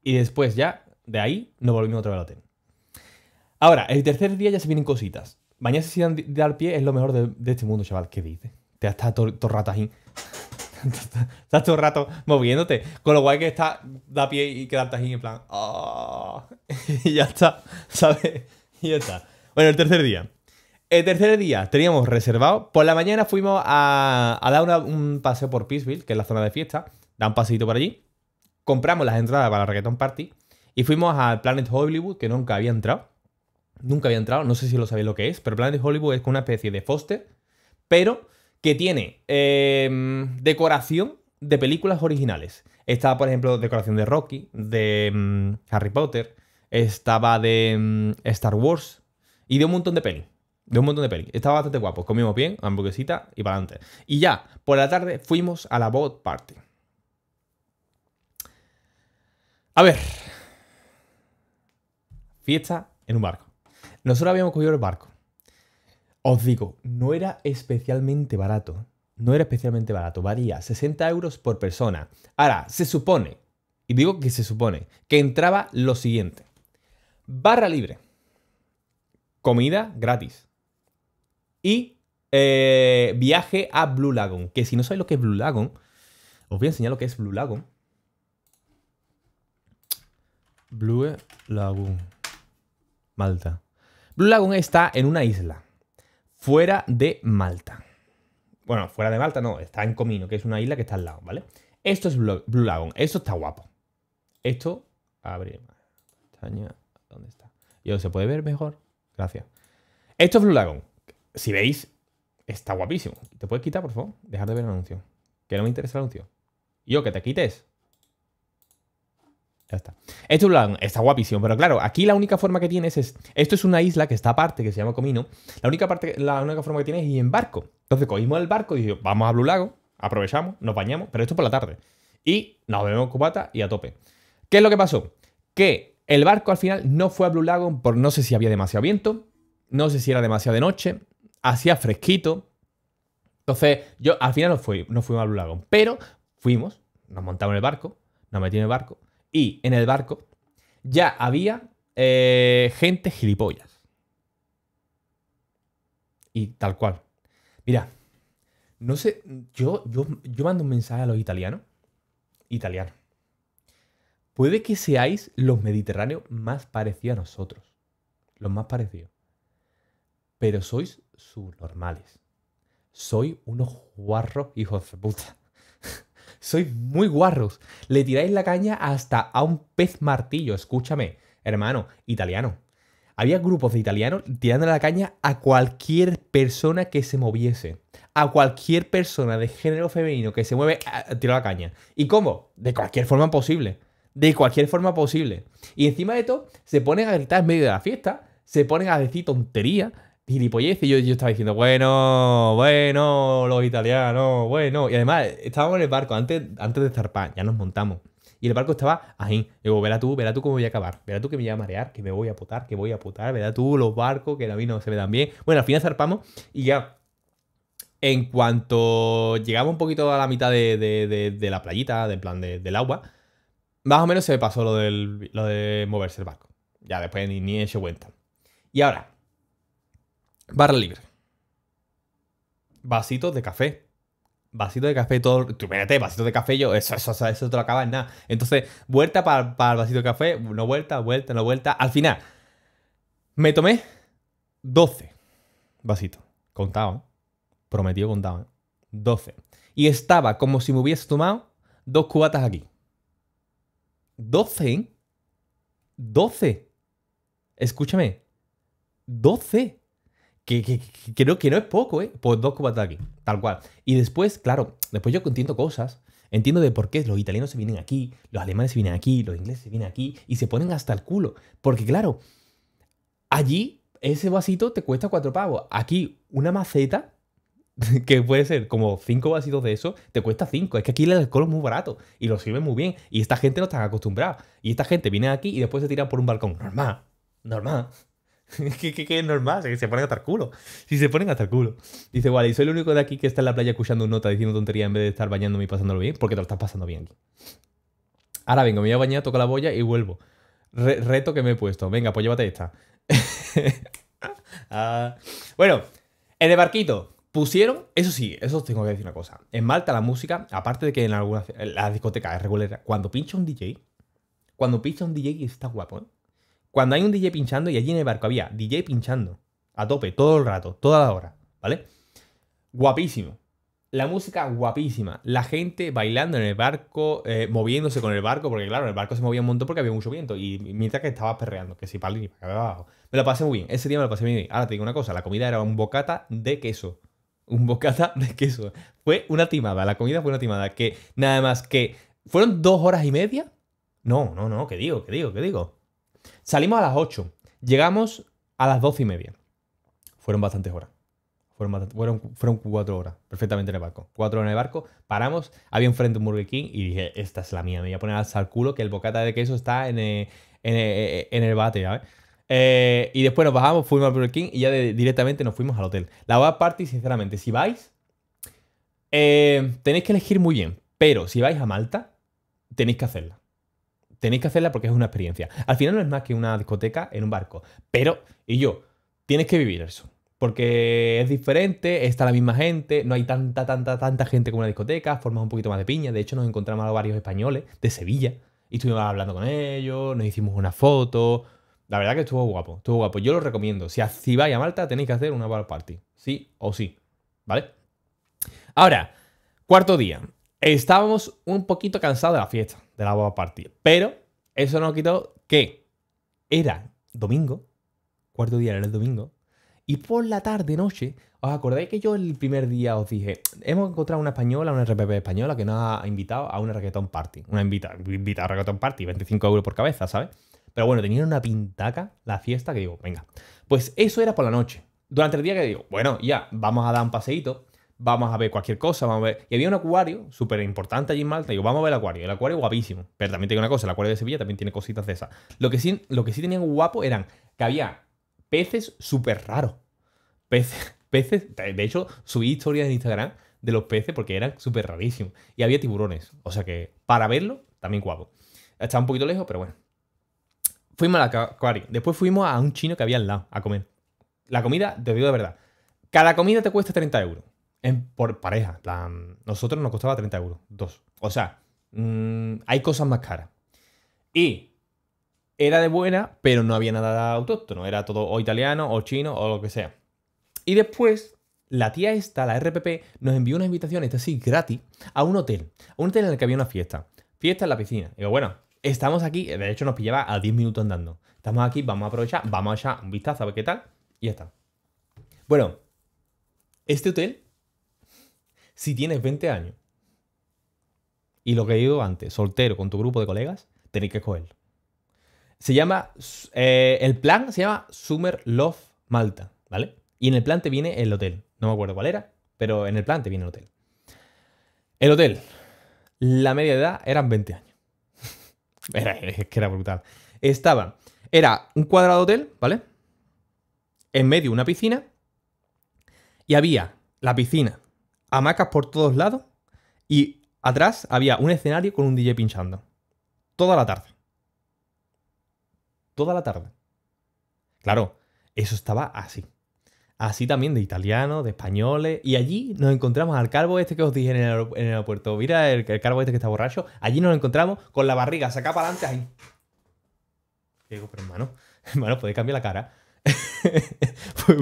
Y después ya, de ahí, nos volvimos otra vez al hotel. Ahora, el tercer día ya se vienen cositas. bañarse sin dar pie es lo mejor de, de este mundo, chaval. ¿Qué dices? estás todo, el rato el rato moviéndote. Con lo cual que está, da pie y quedarte ahí en plan. Ah". y ya está, ¿sabes? Y ya está. Bueno, el tercer día. El tercer día teníamos reservado. Por la mañana fuimos a, a dar un paseo por Peaceville, que es la zona de fiesta. Da un paseito por allí. Compramos las entradas para la Reggaeton Party. Y fuimos al Planet Hollywood, que nunca había entrado. Nunca había entrado, no sé si lo sabéis lo que es, pero Planet Hollywood es como una especie de foster, pero que tiene em, decoración de películas originales. Estaba, por ejemplo, decoración de Rocky, de em, Harry Potter, estaba de em, Star Wars y de un montón de pelis. De un montón de peli Estaba bastante guapo. Comimos bien, hamburguesita y para adelante. Y ya, por la tarde fuimos a la boat party. A ver. Fiesta en un barco. Nosotros habíamos cogido el barco. Os digo, no era especialmente barato. No era especialmente barato, varía 60 euros por persona. Ahora, se supone, y digo que se supone, que entraba lo siguiente. Barra libre. Comida gratis. Y eh, viaje a Blue Lagoon. Que si no sabéis lo que es Blue Lagoon, os voy a enseñar lo que es Blue Lagoon. Blue Lagoon. Malta. Blue Lagoon está en una isla fuera de Malta. Bueno, fuera de Malta no, está en Comino, que es una isla que está al lado, ¿vale? Esto es Blue, Lagoon, esto está guapo. Esto, abre pestaña, ¿dónde está? Yo se puede ver mejor? Gracias. Esto es Blue Lagoon. Si veis, está guapísimo. ¿Te puedes quitar, por favor? Dejar de ver el anuncio. Que no me interesa el anuncio. Yo, que te quites. Ya está. Esto está guapísimo, pero claro, aquí la única forma que tienes es. Esto es una isla que está aparte, que se llama Comino. La única, parte, la única forma que tienes es ir en barco. Entonces cogimos el barco y dijimos, vamos a Blue Lago, aprovechamos, nos bañamos, pero esto es por la tarde. Y nos bebemos cubata y a tope. ¿Qué es lo que pasó? Que el barco al final no fue a Blue Lago por no sé si había demasiado viento, no sé si era demasiado de noche, hacía fresquito. Entonces, yo al final no, fui, no fuimos a Blue Lago, pero fuimos, nos montamos en el barco, nos metimos en el barco y en el barco ya había eh, gente gilipollas. Y tal cual. Mira, no sé, yo, yo, yo mando un mensaje a los italianos. Italianos. Puede que seáis los mediterráneos más parecidos a nosotros. Los más parecidos. Pero sois subnormales. Soy unos guarros hijos de puta. Sois muy guarros. Le tiráis la caña hasta a un pez martillo. Escúchame, hermano, italiano. Había grupos de italianos tirando la caña a cualquier persona que se moviese. A cualquier persona de género femenino que se mueve, ah, ah, tiró la caña. ¿Y cómo? De cualquier forma posible. De cualquier forma posible. Y encima de todo, se ponen a gritar en medio de la fiesta. Se ponen a decir tontería y yo, yo estaba diciendo, bueno, bueno, los italianos, bueno. Y además, estábamos en el barco antes, antes de zarpar, ya nos montamos. Y el barco estaba ahí. digo, verá tú, verá tú cómo voy a acabar. Verá tú que me voy a marear, que me voy a putar que voy a putar Verá tú los barcos, que a mí no se me dan bien. Bueno, al final zarpamos y ya. En cuanto llegamos un poquito a la mitad de, la playita, del plan del agua, más o menos se me pasó lo, del, lo de moverse el barco. Ya después ni, ni he hecho cuenta. Y ahora, Barra libre. Vasitos de café. Vasito de café todo. Tú espérate, vasitos de café, yo. Eso, eso, eso, te lo acabas nada. Entonces, vuelta para, el vasito de café, no vuelta, vuelta, no vuelta. Al final, me tomé 12 vasitos. Contado, ¿eh? Prometido contado, 12. ¿eh? Y estaba como si me hubiese tomado dos cubatas aquí. 12. 12. ¿eh? Escúchame. 12. Que, que, que, no, es poco, ¿eh? Pues dos de aquí, tal cual. Y después, claro, después yo entiendo cosas. Entiendo de por qué los italianos se vienen aquí, los alemanes se vienen aquí, los ingleses se vienen aquí y se ponen hasta el culo. Porque, claro, allí ese vasito te cuesta cuatro pavos. Aquí una maceta, que puede ser como cinco vasitos de eso, te cuesta cinco. Es que aquí el alcohol es muy barato y lo sirven muy bien. Y esta gente no está acostumbrada. Y esta gente viene aquí y después se tira por un balcón. Normal, normal. ¿Qué que, es normal, que se ponen hasta el culo. Si se ponen hasta el culo. Dice, vale, y soy el único de aquí que está en la playa escuchando nota diciendo tontería en vez de estar bañándome y pasándolo bien, porque te lo estás pasando bien Ahora vengo, me voy a bañar, toco la boya y vuelvo. reto que me he puesto. Venga, pues llévate esta. Ah. bueno, en el barquito pusieron, eso sí, eso tengo que decir una cosa. En Malta la música, aparte de que en algunas la discoteca es regular, cuando pincha un DJ, cuando pincha un DJ está guapo, ¿eh? Cuando hay un DJ pinchando, y allí en el barco había DJ pinchando, a tope, todo el rato, toda la hora, ¿vale? Guapísimo. La música guapísima. La gente bailando en el barco, eh, moviéndose con el barco, porque claro, el barco se movía un montón porque había mucho viento. Y mientras que estaba perreando, que si para abajo. Me lo pasé muy bien. Ese día me lo pasé muy bien. Ahora te digo una cosa: la comida era un bocata de queso. Un bocata de queso. Fue una timada. La comida fue una timada. Que nada más que. Fueron dos horas y media. No, no, no, ¿qué digo? ¿Qué digo? ¿Qué digo? Salimos a las 8, llegamos a las 12 y media. Fueron bastantes horas. Fueron, fueron, cuatro horas, perfectamente en el barco. Cuatro horas en el barco, paramos, había enfrente un Burger King y dije, esta es la mía, me voy a poner al culo que el bocata de queso está en eh, eh, eh, el, bate, y después nos bajamos, fuimos al Burger King y ya directamente nos fuimos al hotel. La otra party, sinceramente, si vais, tenéis que elegir muy bien. Pero si vais a Malta, tenéis que hacerla. Tenéis que hacerla porque es una experiencia. Al final no es más que una discoteca en un barco. Pero, y yo, tienes que vivir eso. Porque es diferente, está la misma gente, no hay tanta, tanta, tanta gente como una discoteca, formas un poquito más de piña. De hecho, nos encontramos a varios españoles de Sevilla y estuvimos hablando con ellos, nos hicimos una foto. La verdad que estuvo guapo, estuvo guapo. Yo lo recomiendo. Si, si vais a Malta, tenéis que hacer una bar party. Sí o sí. ¿Vale? Ahora, cuarto día. Estábamos un poquito cansados de la fiesta de la Boba partida. Pero eso no quitó que era domingo, cuarto día era el domingo, y por la tarde, noche, ¿os acordáis que yo el primer día os dije, hemos encontrado una española, una RPP española que nos ha invitado a una reggaeton party? Una invita, invita a reggaeton party, 25 euros por cabeza, ¿sabes? Pero bueno, tenía una pintaca la fiesta que digo, venga. Pues eso era por la noche. Durante el día que digo, bueno, ya, vamos a dar un paseíto vamos a ver cualquier cosa, vamos a ver. Y había un acuario súper importante allí en Malta. Y vamos a ver el acuario. El acuario guapísimo. Pero también tengo una cosa, el acuario de Sevilla también tiene cositas de esas. Lo que sí, lo que sí tenían guapo eran que había peces súper raros. Peces, peces. De hecho, subí historias en Instagram de los peces porque eran súper rarísimos. Y había tiburones. O sea que para verlo, también guapo. Estaba un poquito lejos, pero bueno. Fuimos al acuario. Después fuimos a un chino que había al lado a comer. La comida, te digo de verdad. Cada comida te cuesta 30 euros por pareja. nosotros nos costaba 30 euros, dos. O sea, mm, hay cosas más caras. Y era de buena, pero no había nada autóctono. Era todo o italiano, o chino, o lo que sea. Y después, la tía esta, la RPP, nos envió una invitación, esta sí, gratis, a un hotel. A un hotel en el que había una fiesta. Fiesta en la piscina. Y digo, bueno, estamos aquí. De hecho, nos pillaba a 10 minutos andando. Estamos aquí, vamos a aprovechar, vamos a echar un vistazo a ver qué tal. Y ya está. Bueno, este hotel si tienes 20 años y lo que he ido antes, soltero con tu grupo de colegas, tenéis que escoger. Se llama, eh, el plan se llama Summer Love Malta, ¿vale? Y en el plan te viene el hotel. No me acuerdo cuál era, pero en el plan te viene el hotel. El hotel, la media edad eran 20 años. era, es que era brutal. Estaba, era un cuadrado hotel, ¿vale? En medio una piscina. Y había la piscina hamacas por todos lados y atrás había un escenario con un DJ pinchando. Toda la tarde. Toda la tarde. Claro, eso estaba así. Así también de italianos, de españoles. Y allí nos encontramos al calvo este que os dije en el, aeropuerto. Mira el, carbo este que está borracho. Allí nos encontramos con la barriga sacada para adelante ahí. digo, pero hermano, hermano, puede cambiar la cara.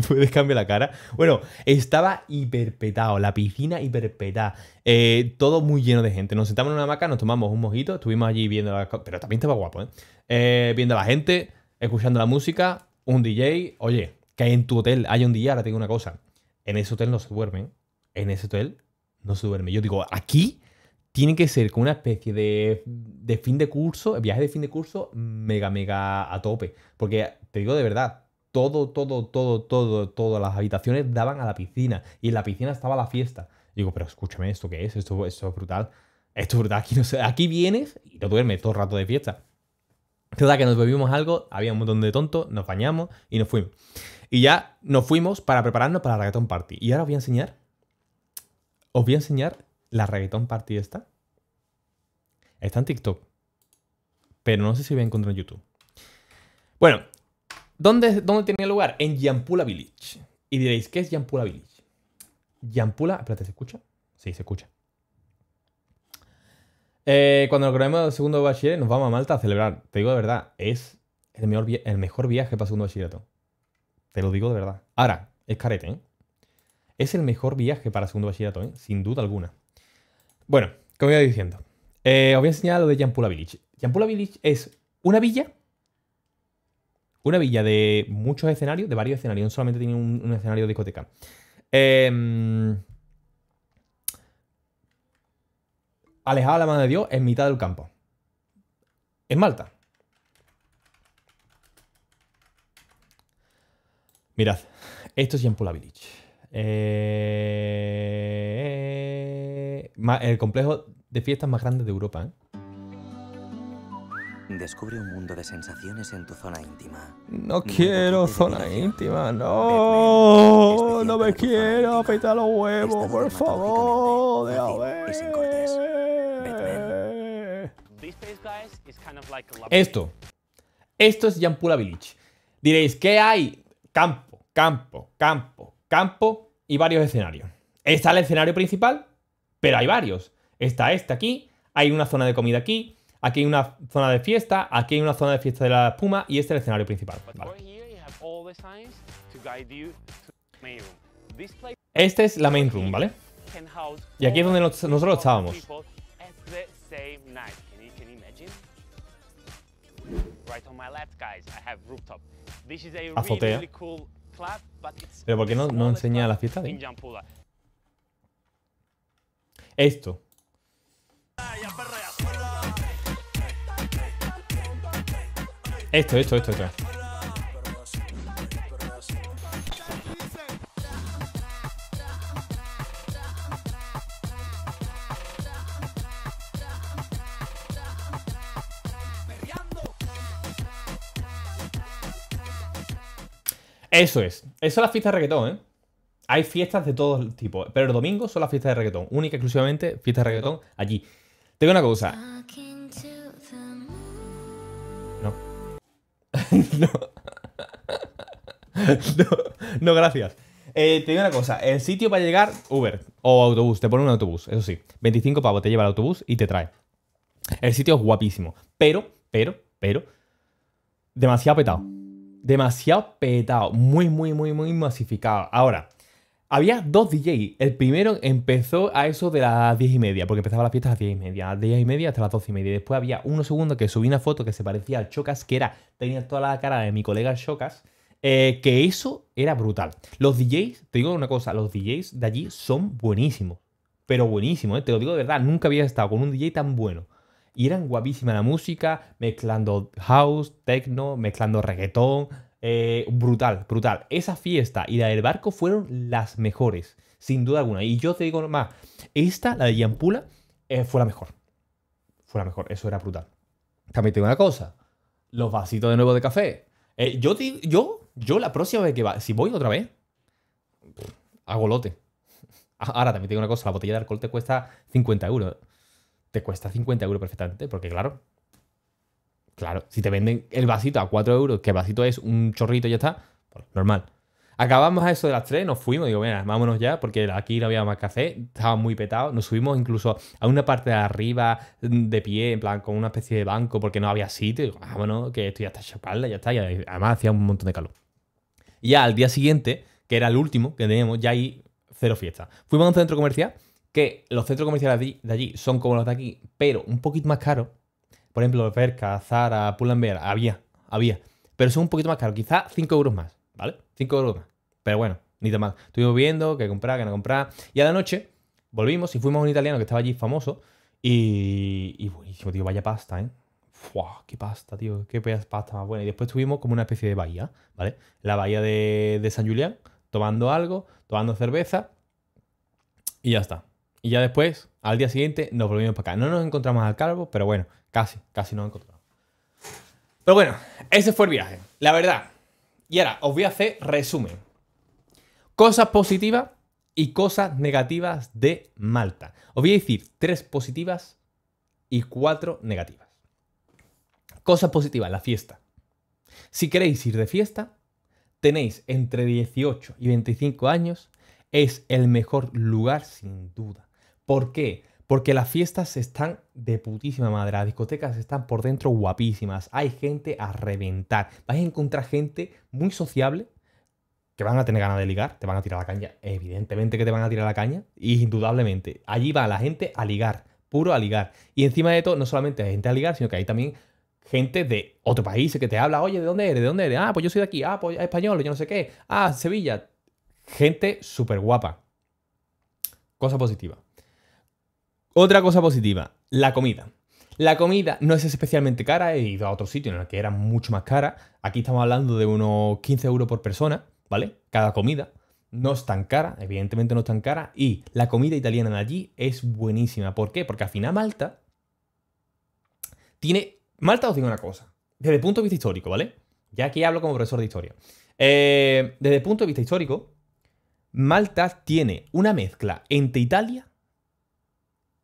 Puedes cambiar la cara. Bueno, estaba hiperpetado, la piscina hiperpetada. Eh, todo muy lleno de gente. Nos sentamos en una hamaca, nos tomamos un mojito, estuvimos allí viendo la... Pero también estaba guapo, ¿eh? ¿eh? viendo a la gente, escuchando la música, un DJ. Oye, que hay en tu hotel, hay un DJ, ahora tengo una cosa. En ese hotel no se duerme. ¿eh? En ese hotel no se duerme. Yo digo, aquí tiene que ser como una especie de, de fin de curso, viaje de fin de curso, mega, mega a tope. Porque te digo de verdad, todo, todo, todo, todo, todas las habitaciones daban a la piscina y en la piscina estaba la fiesta. digo, pero escúchame, ¿esto qué es? Esto, esto es brutal. Esto es brutal. Aquí, no sé, aquí vienes y no duermes todo el rato de fiesta. verdad que nos bebimos algo, había un montón de tontos, nos bañamos y nos fuimos. Y ya nos fuimos para prepararnos para la reggaeton party. Y ahora os voy a enseñar, os voy a enseñar la reggaeton party esta. Está en TikTok, pero no sé si voy a encontrar en YouTube. Bueno, ¿Dónde, ¿Dónde tenía lugar? En Yampula Village. Y diréis, ¿qué es Yampula Village? Yampula, espérate, ¿se escucha? Sí, se escucha. Eh, cuando nos graduemos del segundo bachiller nos vamos a Malta a celebrar. Te digo de verdad, es el mejor, el mejor viaje para segundo bachillerato. Te lo digo de verdad. Ahora, es carete, ¿eh? Es el mejor viaje para segundo bachillerato, ¿eh? sin duda alguna. Bueno, como iba diciendo, eh, os voy a enseñar lo de Yampula Village. Yampula Village es una villa una villa de muchos escenarios, de varios escenarios, no solamente tiene un, escenario em, de discoteca. alejada la mano de Dios, en mitad del campo. En Malta. Mirad, esto es Yampula eh, Village. el complejo de fiestas más grande de Europa. ¿eh? Descubre un mundo de sensaciones en tu zona íntima. No quiero zona íntima, no. Este no me quiero, apretar los huevos, por favor. Esto. Esto es Jampula Village. Diréis, que hay? Campo, campo, campo, campo y varios escenarios. Está el escenario principal, pero hay varios. Está este aquí, hay una zona de comida aquí, Aquí hay una zona de fiesta, aquí hay una zona de fiesta de la espuma y este es el escenario principal. Esta es la main room, ¿vale? Y aquí es donde nosotros estábamos. Azotea. Pero ¿por qué no, no enseña la fiesta? Esto. Esto, esto, esto, esto. Eso es. Eso es la fiesta de reggaetón, ¿eh? Hay fiestas de todo tipo. Pero el domingo son las fiestas de reggaetón. Única exclusivamente fiesta de reggaetón allí. Te digo una cosa. no. no. gracias. Eh, te digo una cosa, el sitio para llegar, Uber o autobús, te pone un autobús, eso sí. 25 pavos te lleva el autobús y te trae. El sitio es guapísimo, pero, pero, pero, demasiado petado. Demasiado petado, muy, muy, muy, muy masificado. Ahora, había dos DJs. El primero empezó a eso de las 10 y media, porque empezaba las fiestas a las 10 y media, a las y media hasta las 12 y media. Después había uno segundo que subí una foto que se parecía al Chocas, que era, tenía toda la cara de mi colega Chocas, eh, que eso era brutal. Los DJs, te digo una cosa, los DJs de allí son buenísimos, pero buenísimos, eh. te lo digo de verdad, nunca había estado con un DJ tan bueno. Y eran guapísima la música, mezclando house, techno, mezclando reggaetón, eh, brutal, brutal. Esa fiesta y la del barco fueron las mejores, sin duda alguna. Y yo te digo más, esta, la de Yampula, eh, fue la mejor. Fue la mejor, eso era brutal. También tengo una cosa, los vasitos de nuevo de café. Eh, yo, yo, yo la próxima vez que va, si voy otra vez, hago lote. Ah, ahora también tengo una cosa, la botella de alcohol te cuesta 50 euros. Te cuesta 50 euros perfectamente, porque claro, Claro, si te venden el vasito a 4 euros, que el vasito es un chorrito y ya está, pues normal. Acabamos a eso de las 3, nos fuimos, digo, mira, vámonos ya, porque aquí no había más café, estaba muy petado, nos subimos incluso a una parte de arriba mm, de pie, en plan, con una especie de banco, porque no había sitio, digo, vámonos, que esto ya está chaparla, ya está, y además hacía un montón de calor. ya al día siguiente, que era el último que teníamos, ya ahí cero fiesta. Fuimos a un centro comercial, que los centros comerciales de allí, de allí son como los de aquí, pero un poquito más caros, por ejemplo, Ferca, Zara, Pull&Bear, había, había. Pero son un poquito más caros, quizá 5 euros más, ¿vale? 5 euros más. Pero bueno, ni tan mal. Estuvimos viendo qué comprar, qué no comprar. Y a la noche volvimos y fuimos a un italiano que estaba allí famoso. Y, y buenísimo, tío, vaya pasta, ¿eh? ¡Fua! ¡Qué pasta, tío! ¡Qué pasta más buena! Y después tuvimos como una especie de bahía, ¿vale? La bahía de, de San Julián, tomando algo, tomando cerveza y ya está. Y ya después al día siguiente nos volvimos para acá. No nos encontramos al calvo, pero bueno, casi, casi nos encontramos. Pero bueno, ese fue el viaje, la verdad. Y ahora os voy a hacer resumen. Cosas positivas y cosas negativas de Malta. Os voy a decir tres positivas y cuatro negativas. Cosas positivas, la fiesta. Si queréis ir de fiesta, tenéis entre 18 y 25 años, es el mejor lugar sin duda. ¿Por qué? Porque las fiestas están de putísima madre, las discotecas están por dentro guapísimas, hay gente a reventar, vas a encontrar gente muy sociable que van a tener ganas de ligar, te van a tirar la caña, evidentemente que te van a tirar la caña, y indudablemente, allí va la gente a ligar, puro a ligar. Y encima de todo, no solamente hay gente a ligar, sino que hay también gente de otro país que te habla, oye, ¿de dónde eres? ¿De dónde eres? Ah, pues yo soy de aquí, ah, pues español, yo no sé qué, ah, Sevilla. Gente súper guapa. Cosa positiva. Otra cosa positiva, la comida. La comida no es especialmente cara, he ido a otro sitio en el que era mucho más cara. Aquí estamos hablando de unos 15 euros por persona, ¿vale? Cada comida. No es tan cara, evidentemente no es tan cara. Y la comida italiana de allí es buenísima. ¿Por qué? Porque al final Malta tiene... Malta os digo una cosa, desde el punto de vista histórico, ¿vale? Ya aquí hablo como profesor de historia. Eh, desde el punto de vista histórico, Malta tiene una mezcla entre Italia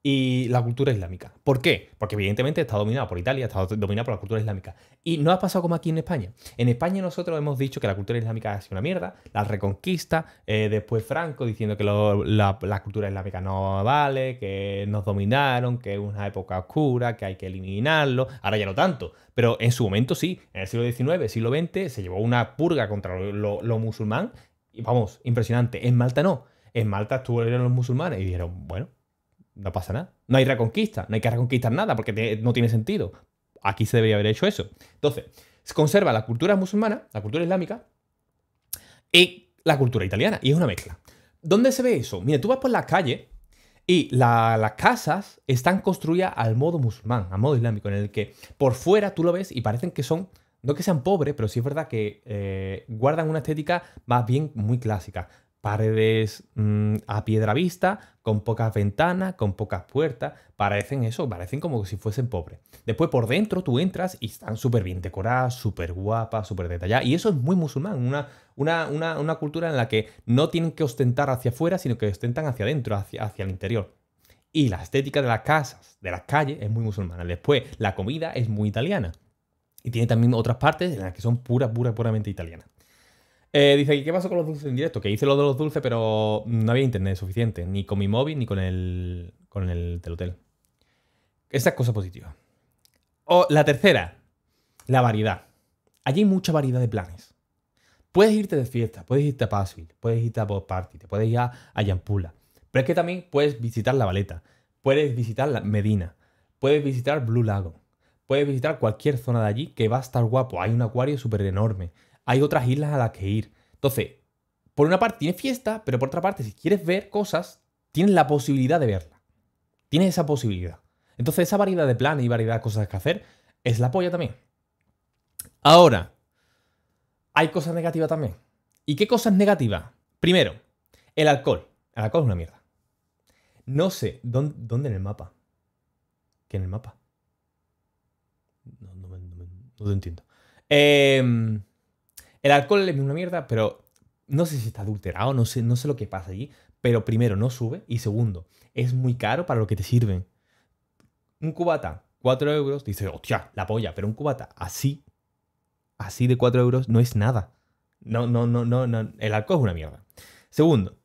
y la cultura islámica. ¿Por qué? Porque evidentemente está dominada por Italia, está dominada por la cultura islámica. Y no ha pasado como aquí en España. En España nosotros hemos dicho que la cultura islámica ha sido una mierda, la reconquista, eh, después Franco diciendo que la, cultura islámica no vale, que nos dominaron, que es una época oscura, que hay que eliminarlo. Ahora ya no tanto, pero en su momento sí, en el siglo XIX, siglo XX, se llevó una purga contra lo, musulmán. Y vamos, impresionante. En Malta no. En Malta estuvieron los musulmanes y dijeron, bueno, no pasa nada. No hay reconquista, no hay que reconquistar nada porque no tiene sentido. Aquí se debería haber hecho eso. Entonces, se conserva la cultura musulmana, la cultura islámica y la cultura italiana. Y es una mezcla. ¿Dónde se ve eso? Mira, tú vas por la calle y las casas están construidas al modo musulmán, al modo islámico, en el que por fuera tú lo ves y parecen que son no que sean pobres, pero sí es verdad que eh, guardan una estética más bien muy clásica paredes mm, a piedra vista, con pocas ventanas, con pocas puertas, parecen eso, parecen como si fuesen pobres. Después por dentro tú entras y están súper bien decoradas, súper guapas, súper detalladas, y eso es muy musulmán, una, una, cultura en la que no tienen que ostentar hacia afuera, sino que ostentan hacia adentro, hacia, hacia el interior. Y la estética de las casas, de las calles, es muy musulmana. Después, la comida es muy italiana. Y tiene también otras partes en las que son pura pura puramente italiana eh, dice aquí, ¿qué pasó con los dulces en directo? Que hice lo de los dulces, pero no había internet suficiente, ni con mi móvil, ni con el, con el del hotel. Esa es cosa positiva. O la tercera, la variedad. Allí hay mucha variedad de planes. Puedes irte de fiesta, puedes irte a Passville, puedes irte a Bob Party, te puedes ir a, Yampula. Pero es que también puedes visitar La Valeta, puedes visitar la Medina, puedes visitar Blue Lago, puedes visitar cualquier zona de allí que va a estar guapo. Hay un acuario súper enorme hay otras islas a las que ir. Entonces, por una parte tienes fiesta, pero por otra parte, si quieres ver cosas, tienes la posibilidad de verla. Tienes esa posibilidad. Entonces, esa variedad de planes y variedad de cosas que hacer es la polla también. Ahora, hay cosas negativas también. ¿Y qué cosas negativas? Primero, el alcohol. El alcohol es una mierda. No sé, ¿dónde, en el mapa? ¿Qué en el mapa? No, no, entiendo. Eh, el alcohol es una mierda, pero no sé si está adulterado, no sé, no sé lo que pasa allí, pero primero no sube y segundo, es muy caro para lo que te sirven. Un cubata, 4 euros, dice, hostia, la polla, pero un cubata así, así de 4 euros no es nada. No, no, no, no, no, el alcohol es una mierda. Segundo,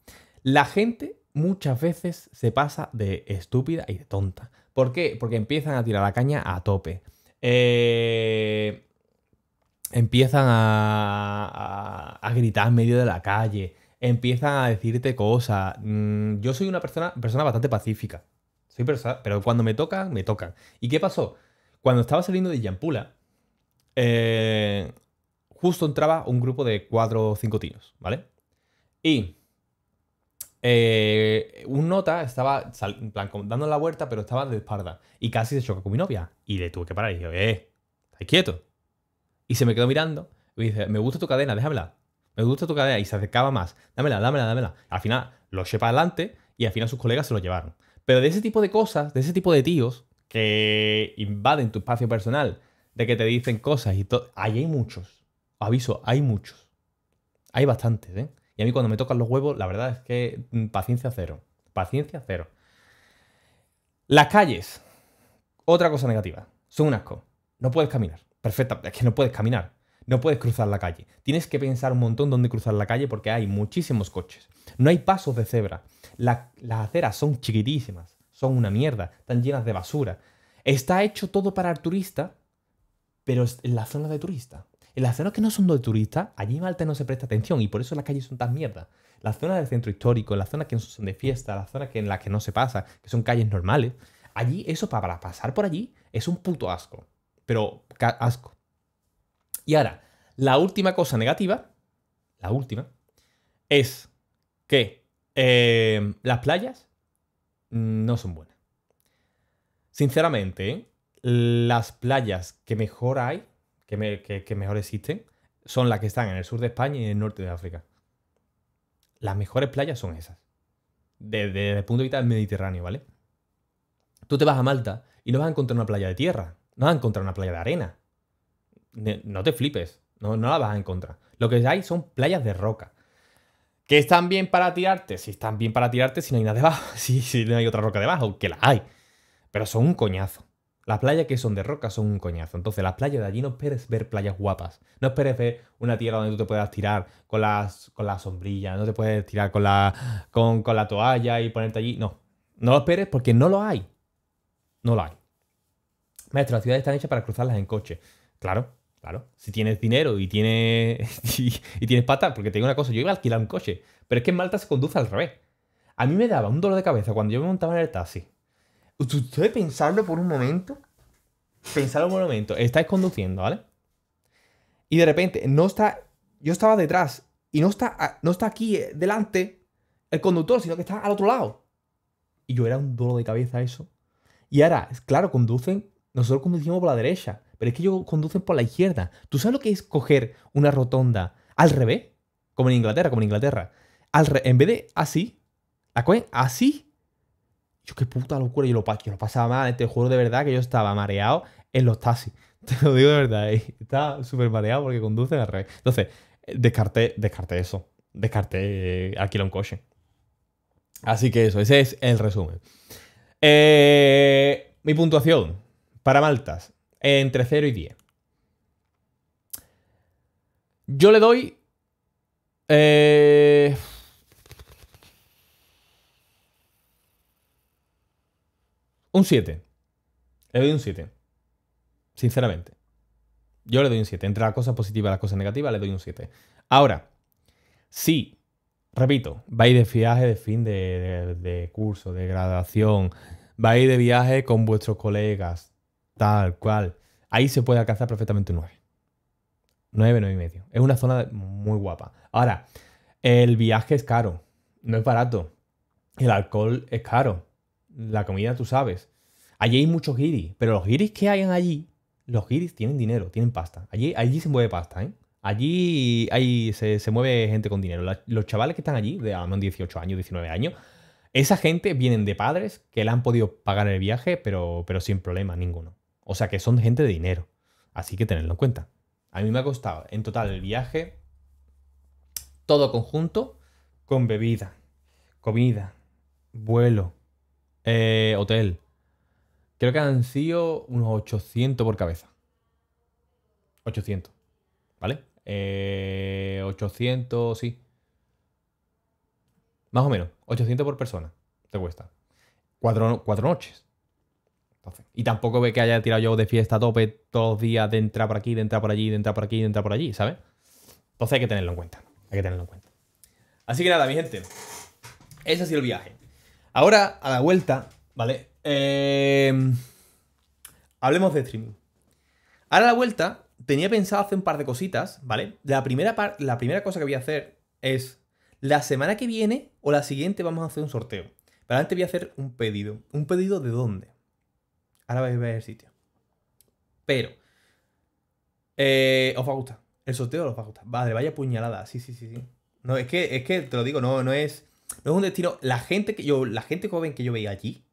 la gente muchas veces se pasa de estúpida y de tonta. ¿Por qué? Porque empiezan a tirar la caña a tope. Eh, empiezan a, gritar en medio de la calle, empiezan a decirte cosas. Mm, yo soy una persona, persona bastante pacífica, soy persona, pero cuando me tocan, me tocan. ¿Y qué pasó? Cuando estaba saliendo de Yampula, eh, justo entraba un grupo de cuatro o cinco tíos, ¿vale? Y eh, un nota estaba en dando la vuelta, pero estaba de espalda. Y casi se choca con mi novia. Y le tuve que parar y dije, eh, estáis quieto. Y se me quedó mirando y dice, me gusta tu cadena, déjamela. Me gusta tu cadena. Y se acercaba más. Dámela, dámela, dámela. Al final lo lleva adelante y al final sus colegas se lo llevaron. Pero de ese tipo de cosas, de ese tipo de tíos que invaden tu espacio personal, de que te dicen cosas y todo, ahí hay muchos. aviso, hay muchos. Hay bastantes, ¿eh? Y a mí cuando me tocan los huevos, la verdad es que mm, paciencia cero. Paciencia cero. Las calles, otra cosa negativa, son un asco. No puedes caminar perfecta, es que no puedes caminar, no puedes cruzar la calle. Tienes que pensar un montón dónde cruzar la calle porque hay muchísimos coches. No hay pasos de cebra. las aceras son chiquitísimas, son una mierda, están llenas de basura. Está hecho todo para el turista, pero en la zona de turista. En las zonas que no son de turista, allí en Malta no se presta atención y por eso las calles son tan mierdas. la zona del centro histórico, la zona que son de fiesta, la zona en la que no se pasa, que son calles normales, allí eso para pasar por allí es un puto asco pero asco. Y ahora, la última cosa negativa, la última, es que eh, las playas no son buenas. Sinceramente, ¿eh? las playas que mejor hay, que, mejor existen, son las que están en el sur de España y en el norte de África. Las mejores playas son esas. desde el punto de vista del Mediterráneo, ¿vale? Tú te vas a Malta y no vas a encontrar una playa de tierra. No vas a encontrar una playa de arena. No te flipes. No, la vas a encontrar. Lo que hay son playas de roca. ¿Que están bien para tirarte? si están bien para tirarte si no hay nada debajo. Si, no hay otra roca debajo, que la hay. Pero son un coñazo. Las playas que son de roca son un coñazo. Entonces, las playas de allí no esperes ver playas guapas. No esperes ver una tierra donde tú te puedas tirar con las, con sombrillas, no te puedes tirar con la, con, con la toalla y ponerte allí. No. No lo esperes porque no lo hay. No lo hay. Maestro, las ciudades están hechas para cruzarlas en coche. Claro, claro. Si tienes dinero y tienes, y, tienes patas, porque tengo una cosa, yo iba a alquilar un coche, pero es que en Malta se conduce al revés. A mí me daba un dolor de cabeza cuando yo me montaba en el taxi. Ustedes pensarlo por un momento. Pensarlo por un momento. Estáis conduciendo, ¿vale? Y de repente, no está. Yo estaba detrás. Y no está, no está aquí eh, delante el conductor, sino que está al otro lado. Y yo era un dolor de cabeza eso. Y ahora, claro, conducen nosotros conducimos por la derecha, pero es que ellos conducen por la izquierda. ¿Tú sabes lo que es coger una rotonda al revés? Como en Inglaterra, como en Inglaterra. Al en vez de así, la cogen así. Yo qué puta locura, yo lo, pasaba mal, te juro de verdad que yo estaba mareado en los taxis. Te lo digo de verdad, eh. estaba súper mareado porque conducen al revés. Entonces, eh, descarté, descarté eso. Descarté aquí eh, alquilar un coche. Así que eso, ese es el resumen. mi puntuación. Para Maltas, entre 0 y 10. Yo le doy... Eh, un 7. Le doy un 7. Sinceramente. Yo le doy un 7. Entre las cosas positivas y las cosas negativas, le doy un 7. Ahora, si, repito, vais de viaje de fin de, de curso, de graduación, vais de viaje con vuestros colegas, Tal cual. Ahí se puede alcanzar perfectamente un 9. 9, y medio. Es una zona muy guapa. Ahora, el viaje es caro. No es barato. El alcohol es caro. La comida, tú sabes. Allí hay muchos giris, pero los giris que hayan allí, los giris tienen dinero, tienen pasta. Allí, allí se mueve pasta, ¿eh? Allí hay, se, mueve gente con dinero. los chavales que están allí, de a ah, 18 años, 19 años, esa gente vienen de padres que le han podido pagar el viaje, pero, pero sin problema ninguno. O sea que son gente de dinero. Así que tenedlo en cuenta. A mí me ha costado en total el viaje todo conjunto con bebida, comida, vuelo, eh, hotel. Creo que han sido unos 800 por cabeza. 800. ¿Vale? 800, eh, sí. Más o menos. 800 por persona te cuesta. cuatro noches y tampoco ve que haya tirado yo de fiesta a tope todos los días de entrar por aquí, de entrar por allí, de entrar por aquí, de entrar por allí, ¿sabes? Entonces hay que tenerlo en cuenta. Hay que tenerlo en cuenta. Así que nada, mi gente. Ese ha sido el viaje. Ahora, a la vuelta, ¿vale? Em, hablemos de streaming. Ahora a la vuelta, tenía pensado hacer un par de cositas, ¿vale? La primera, la primera cosa que voy a hacer es la semana que viene o la siguiente vamos a hacer un sorteo. Pero antes voy a hacer un pedido. ¿Un pedido de dónde? Ahora vais a ver el sitio. Pero, eh, os va a gustar. El sorteo os va a gustar. Vale, vaya puñalada. Sí, sí, sí, sí. No, es que, es que te lo digo, no, no es. No es un destino. La gente que yo. La gente joven que yo veía allí.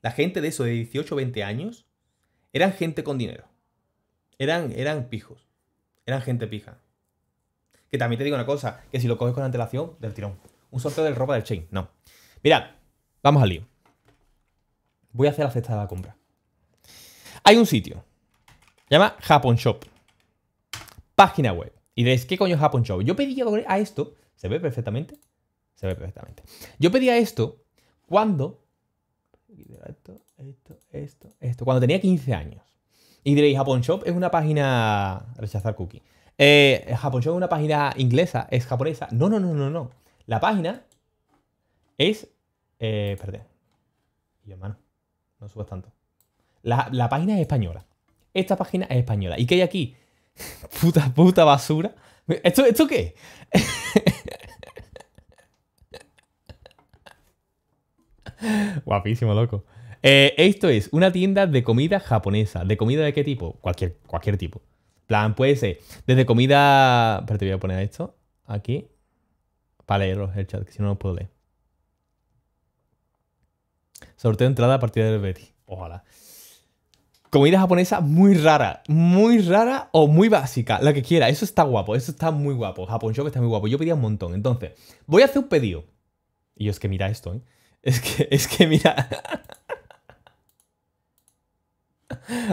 La gente de eso, de 18 20 años. Eran gente con dinero. Eran, eran pijos. Eran gente pija. Que también te digo una cosa, que si lo coges con antelación, del tirón. Un sorteo del ropa del chain. No. Mirad, vamos al lío. Voy a hacer la cesta de la compra. Hay un sitio. Se llama Japon Shop. Página web. Y diréis, ¿qué coño es Japon Shop? Yo pedía a esto. ¿Se ve perfectamente? Se ve perfectamente. Yo a esto cuando. Esto, esto, esto, esto. Cuando tenía 15 años. Y diréis, Japon Shop es una página. Rechazar cookie. Eh, Japon Shop es una página inglesa, es japonesa. No, no, no, no, no. La página es. Eh, perdón. Y hermano, no subas tanto. La, página es española. Esta página es española. ¿Y qué hay aquí? puta, puta basura. ¿Esto, esto qué? Guapísimo, loco. Eh, esto es una tienda de comida japonesa. ¿De comida de qué tipo? Cualquier, cualquier tipo. plan, puede ser desde comida... pero te voy a poner esto aquí para leerlo el chat, que si no, no puedo leer. Sorteo de entrada a partir del Betty. Ojalá comida japonesa muy rara, muy rara o muy básica, la que quiera. Eso está guapo, eso está muy guapo. Japón Shop está muy guapo. Yo pedía un montón. Entonces, voy a hacer un pedido. Y es que mira esto, ¿eh? Es que, es que mira.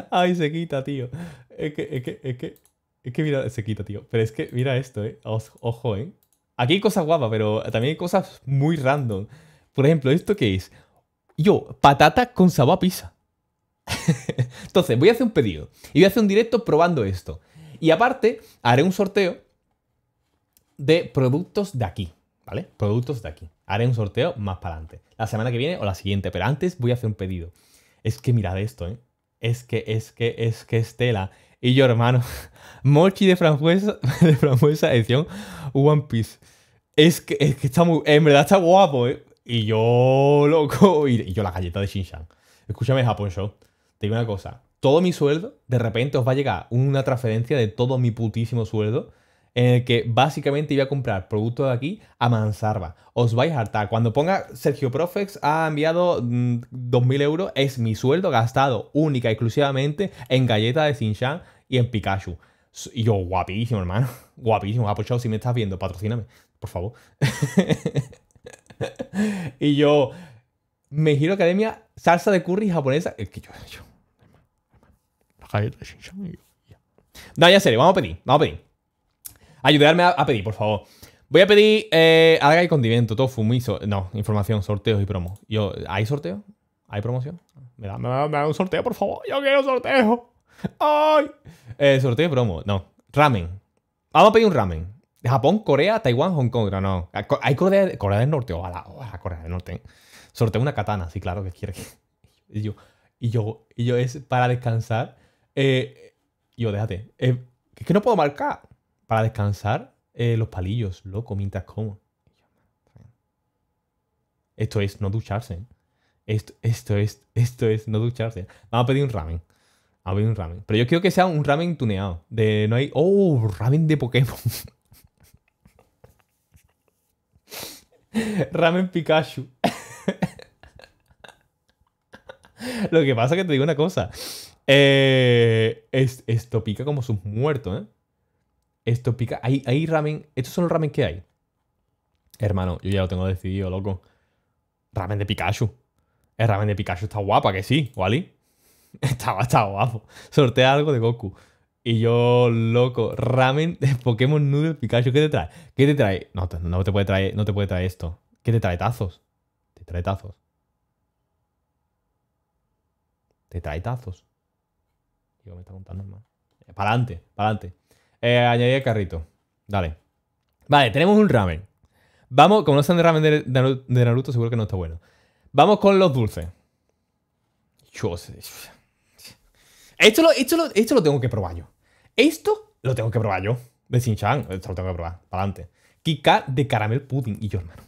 Ay, se quita, tío. Es que, es que, es que. Es que mira, se quita, tío. Pero es que mira esto, ¿eh? Ojo, ¿eh? Aquí hay cosas guapas, pero también hay cosas muy random. Por ejemplo, ¿esto qué es? Yo, patata con sabor pizza. Entonces, voy a hacer un pedido y voy a hacer un directo probando esto. Y aparte, haré un sorteo de productos de aquí, ¿vale? Productos de aquí. Haré un sorteo más para adelante, la semana que viene o la siguiente, pero antes voy a hacer un pedido. Es que mirad esto, ¿eh? Es que, es que, es que Estela y yo, hermano, Mochi de Franfuesa, de Franfuesa edición One Piece. Es que, es que está muy, en verdad está guapo, ¿eh? Y yo, loco, y yo la galleta de Shinshan. Escúchame Japón Show te digo una cosa, todo mi sueldo, de repente os va a llegar una transferencia de todo mi putísimo sueldo en el que básicamente iba a comprar productos de aquí a mansarba. Os vais a hartar. Cuando ponga Sergio Profex ha enviado 2.000 mm, euros, es mi sueldo gastado única y exclusivamente en galletas de Xinjiang y en Pikachu. Y yo, guapísimo, hermano. Guapísimo. Apochado, si me estás viendo, patrocíname, por favor. y yo, me giro academia, salsa de curry japonesa. Es que yo, yo no, ya sé, vamos a pedir, vamos a pedir. Ayudarme a, pedir, por favor. Voy a pedir eh, alga y condimento, tofu, miso. No, información, sorteos y promo. ¿Hay sorteo? ¿Hay promoción? ¿Me da, un sorteo, por favor. Yo quiero sorteo. ¡Ay! Eh, sorteo y promo. No. Ramen. Vamos a pedir un ramen. Japón, Corea, Taiwán, Hong Kong. No, no. Hay Corea, del Norte. Corea del Norte. Sorteo una katana. Sí, claro que quiere. yo, y yo, y yo es para descansar. Eh, yo, déjate. Eh, es que no puedo marcar. Para descansar, eh, los palillos, loco, mientras como. Esto es no ducharse. Esto, esto, es, esto es no ducharse. Vamos a pedir un ramen. Vamos a pedir un ramen. Pero yo quiero que sea un ramen tuneado. De no hay. ¡Oh! Ramen de Pokémon. ramen Pikachu. Lo que pasa es que te digo una cosa. Eh, es, esto pica como sus muertos, ¿eh? Esto pica. Hay, hay ramen. Estos son los ramen que hay. Hermano, yo ya lo tengo decidido, loco. Ramen de Pikachu. El ramen de Pikachu está guapa, que sí, ¿Wally? Está, guapo. Sortea algo de Goku. Y yo, loco, ramen de Pokémon de Pikachu. ¿Qué te trae? ¿Qué te trae? No, no te puede traer, no te puede traer esto. ¿Qué te trae? ¿Tazos? Te trae tazos. Te trae tazos. Yo me está montando eh, Para adelante, para adelante. Eh, añadir el carrito. Dale. Vale, tenemos un ramen. Vamos, como no están de ramen de, Naruto, seguro que no está bueno. Vamos con los dulces. Esto lo, esto, lo, esto lo tengo que probar yo. Esto lo tengo que probar yo. De Sinchan, esto lo tengo que probar. Para adelante. Kika de caramel pudding. Y yo, hermano.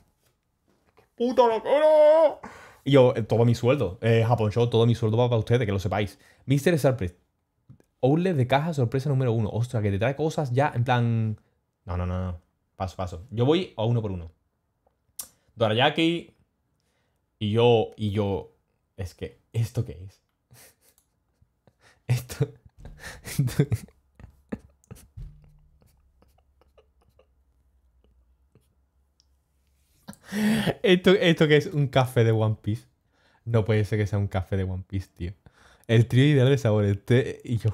¡Puta locura! Y yo, eh, todo mi sueldo. Japon Show, todo mi sueldo va para ustedes, que lo sepáis. Mr. Surprise, Outlet de caja sorpresa número uno. Ostras, que te trae cosas ya en plan. No, no, no, Paso, paso. Yo voy a uno por uno. Dorayaki. Y yo. Y yo. Es que. ¿Esto qué es? Esto. esto, esto que es un café de One Piece. No puede ser que sea un café de One Piece, tío. El trío ideal de sabores, té y yo.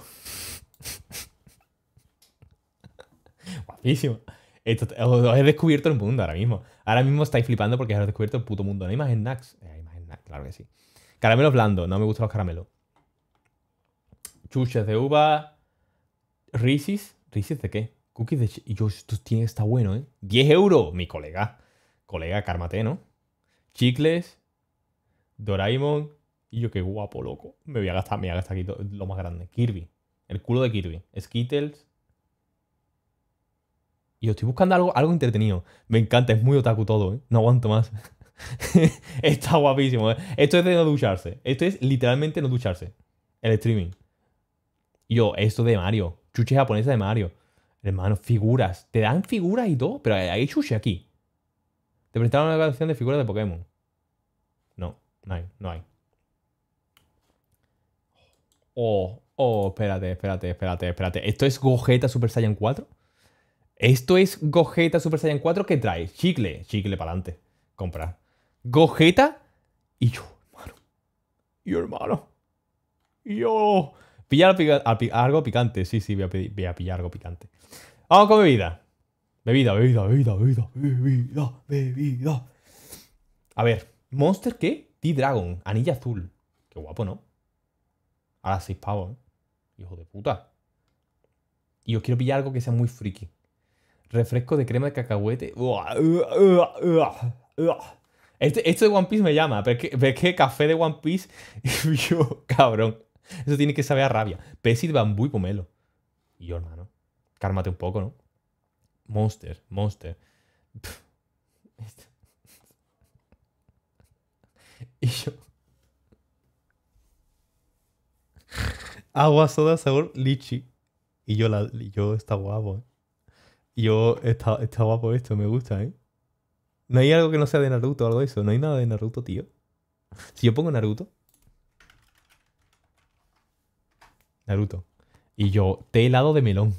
Guapísimo. os he descubierto el mundo ahora mismo. Ahora mismo estáis flipando porque os he descubierto el puto mundo. No hay más snacks. Eh, hay más claro que sí. Caramelos blandos. No me gustan los caramelos. Chuches de uva. Risis. ¿Risis de qué? Cookies de... Y yo, esto tiene está bueno, ¿eh? 10 euros, mi colega. Colega, cármate, ¿no? Chicles. Doraemon. Y yo, qué guapo, loco. Me voy a gastar, me voy a gastar aquí lo más grande. Kirby. El culo de Kirby. Skittles. Y yo estoy buscando algo, algo entretenido. Me encanta, es muy otaku todo, ¿eh? No aguanto más. Está guapísimo. ¿eh? Esto es de no ducharse. Esto es literalmente no ducharse. El streaming. Y yo, esto de Mario. Chuche japonesa de Mario. Hermano, figuras. Te dan figuras y todo, pero hay chuche aquí. Te prestaron una canción de figuras de Pokémon. No, no hay, no hay. Oh, oh, espérate, espérate, espérate, espérate. ¿Esto es gojeta Super Saiyan 4? Esto es gojeta Super Saiyan 4 ¿Qué trae chicle, chicle para adelante. Comprar. Gogeta y yo, hermano. y hermano. Yo. Pillar algo picante. Sí, sí, voy a, pillar algo picante. Vamos con bebida. Bebida, bebida, bebida, bebida, bebida, bebida. A ver, ¿Monster qué? T-Dragon, anilla azul. Qué guapo, ¿no? para ah, 6 pavos, ¿eh? Hijo de puta. Y os quiero pillar algo que sea muy friki. Refresco de crema de cacahuete. Este, esto de One Piece me llama, ¿Ves qué? café de One Piece, yo, cabrón. Eso tiene que saber a rabia. Pepsi de bambú y pomelo. Y yo, hermano, cármate un poco, ¿no? Monster, Monster. Y yo, agua soda sabor lichi. Y yo, la, yo está guapo. ¿eh? yo, está, guapo esto, me gusta, ¿eh? No hay algo que no sea de Naruto o algo de eso. No hay nada de Naruto, tío. Si yo pongo Naruto. Naruto. Y yo, té helado de melón.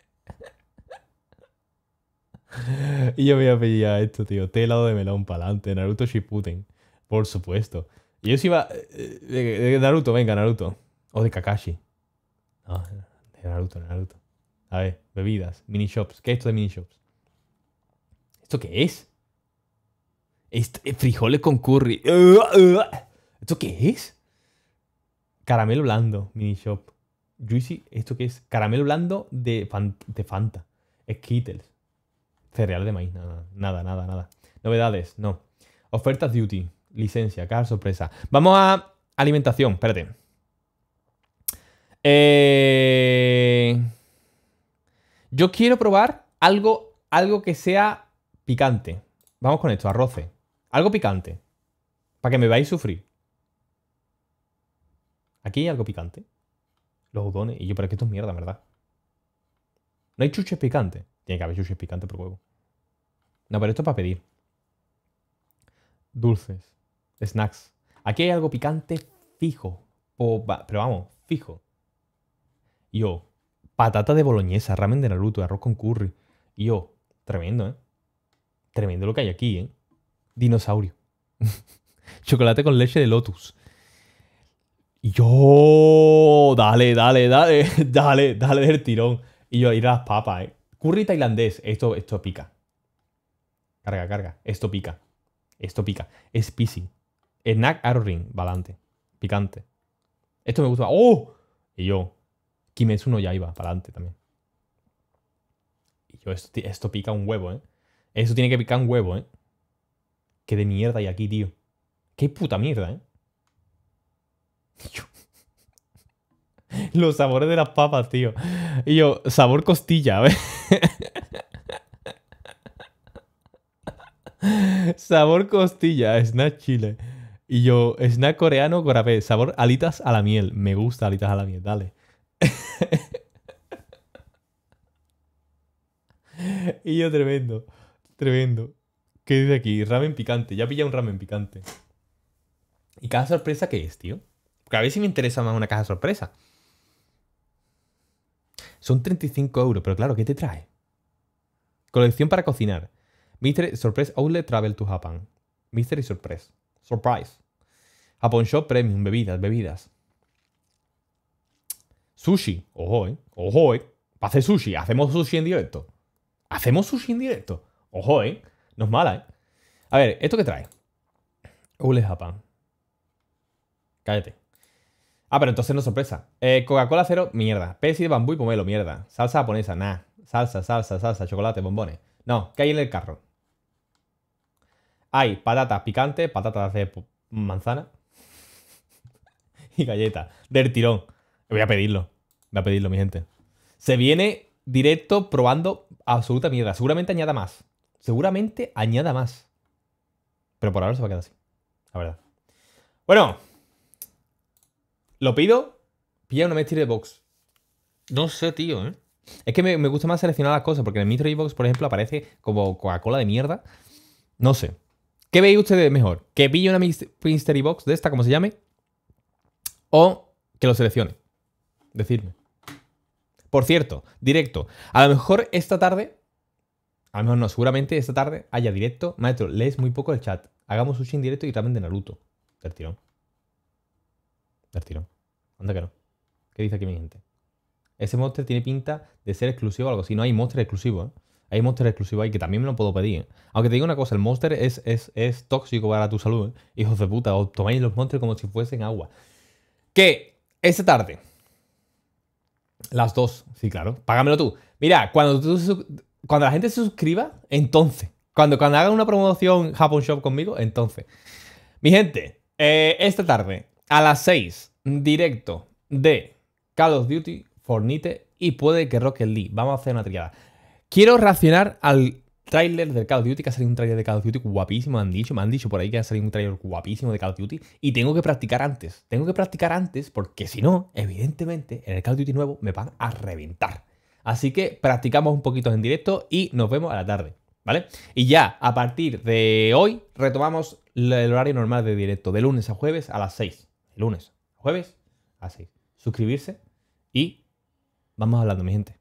y yo voy a pedir a esto, tío. Té helado de melón para adelante. Naruto Shippuden. Por supuesto yo sí iba. Eh, eh, de, Naruto, venga, Naruto. O de Kakashi. de Naruto, de Naruto. A ver, bebidas, mini shops. ¿Qué es esto de mini shops? ¿Esto qué es? frijoles con curry. ¿Esto qué es? Caramelo blando, mini shop. Juicy, ¿esto qué es? Caramelo blando de, de Fanta. Skittles. Cereal de maíz, nada, nada, nada, Novedades, no. Ofertas duty. Licencia, cada sorpresa. Vamos a alimentación, espérate. Eh, yo quiero probar algo, algo que sea picante. Vamos con esto, arroce. Algo picante. Para que me a sufrir. Aquí hay algo picante. Los udones. Y yo, pero es que esto es mierda, ¿verdad? No hay chuches picantes. Tiene que haber chuches picantes por huevo. No, pero esto es para pedir. Dulces. Snacks. Aquí hay algo picante fijo. pero vamos, fijo. Yo, patata de boloñesa, ramen de Naruto, arroz con curry. Yo, tremendo, ¿eh? Tremendo lo que hay aquí, ¿eh? Dinosaurio. Chocolate con leche de lotus. Yo, dale, dale, dale, dale, dale del tirón. Y yo, ir a las papas, ¿eh? Curry tailandés, esto, esto pica. Carga, carga, esto pica. Esto pica. Es spicy. Snack Ring, Valante. Picante. Esto me gusta. ¡Oh! Y yo, uno ya iba, adelante también. Y yo, esto, pica un huevo, ¿eh? Esto tiene que picar un huevo, ¿eh? Qué de mierda hay aquí, tío. Qué puta mierda, ¿eh? Los sabores de las papas, tío. Y yo, sabor costilla, ¿eh? a ver. sabor costilla, snack chile. Y yo, snack coreano, corapé, sabor alitas a la miel. Me gusta alitas a la miel, dale. y yo, tremendo, tremendo. ¿Qué dice aquí? Ramen picante. Ya pilla un ramen picante. ¿Y caja sorpresa qué es, tío? Porque a ver si me interesa más una caja sorpresa. Son 35 euros, pero claro, ¿qué te trae? Colección para cocinar. Mystery Surprise Outlet Travel to Japan. Mystery Surprise. Surprise. Japón Shop Premium, bebidas, bebidas. Sushi, ojo, eh. Ojo, eh. Para hacer sushi, hacemos sushi en directo. Hacemos sushi en directo. Ojo, eh. No es mala, eh. A ver, ¿esto qué trae? Ule Japan. Cállate. Ah, pero entonces no sorpresa. Eh, Coca-Cola cero, mierda. Pepsi de bambú y pomelo, mierda. Salsa japonesa, nah. Salsa, salsa, salsa, chocolate, bombones. No, ¿qué hay en el carro? Hay patatas picantes, patatas de manzana y galletas del tirón. Voy a pedirlo. Voy a pedirlo, mi gente. Se viene directo probando absoluta mierda. Seguramente añada más. Seguramente añada más. Pero por ahora se va a quedar así. La verdad. Bueno. Lo pido. Pilla una de box. No sé, tío, ¿eh? Es que me, gusta más seleccionar las cosas porque en el mystery box, por ejemplo, aparece como Coca-Cola de mierda. No sé. ¿Qué veis ustedes mejor? ¿Que pille una Mystery Box de esta, como se llame? ¿O que lo seleccione? decirme. Por cierto, directo. A lo mejor esta tarde, a lo mejor no, seguramente esta tarde haya directo. Maestro, lees muy poco el chat. Hagamos un en directo y también de Naruto. Del tirón. Del tirón. Anda que no. ¿Qué dice aquí mi gente? Ese monster tiene pinta de ser exclusivo o algo. Si no hay monster exclusivo, ¿eh? Hay monster exclusivo ahí que también me lo puedo pedir. ¿eh? Aunque te digo una cosa, el monster es, tóxico para tu salud. ¿eh? Hijos de puta, os tomáis los monsters como si fuesen agua. Que esta tarde, las dos, sí, claro, págamelo tú. Mira, cuando, tú, cuando la gente se suscriba, entonces. Cuando, hagan una promoción Japan Shop conmigo, entonces. Mi gente, eh, esta tarde, a las 6, directo de Call of Duty, Fornite y puede que Rocket League. Vamos a hacer una triada. Quiero reaccionar al tráiler del Call of Duty, que ha salido un trailer de Call of Duty guapísimo, han dicho, me han dicho por ahí que ha salido un trailer guapísimo de Call of Duty y tengo que practicar antes. Tengo que practicar antes porque si no, evidentemente, en el Call of Duty nuevo me van a reventar. Así que practicamos un poquito en directo y nos vemos a la tarde, ¿vale? Y ya, a partir de hoy, retomamos el horario normal de directo, de lunes a jueves a las 6. Lunes, jueves a 6. Suscribirse y vamos hablando, mi gente.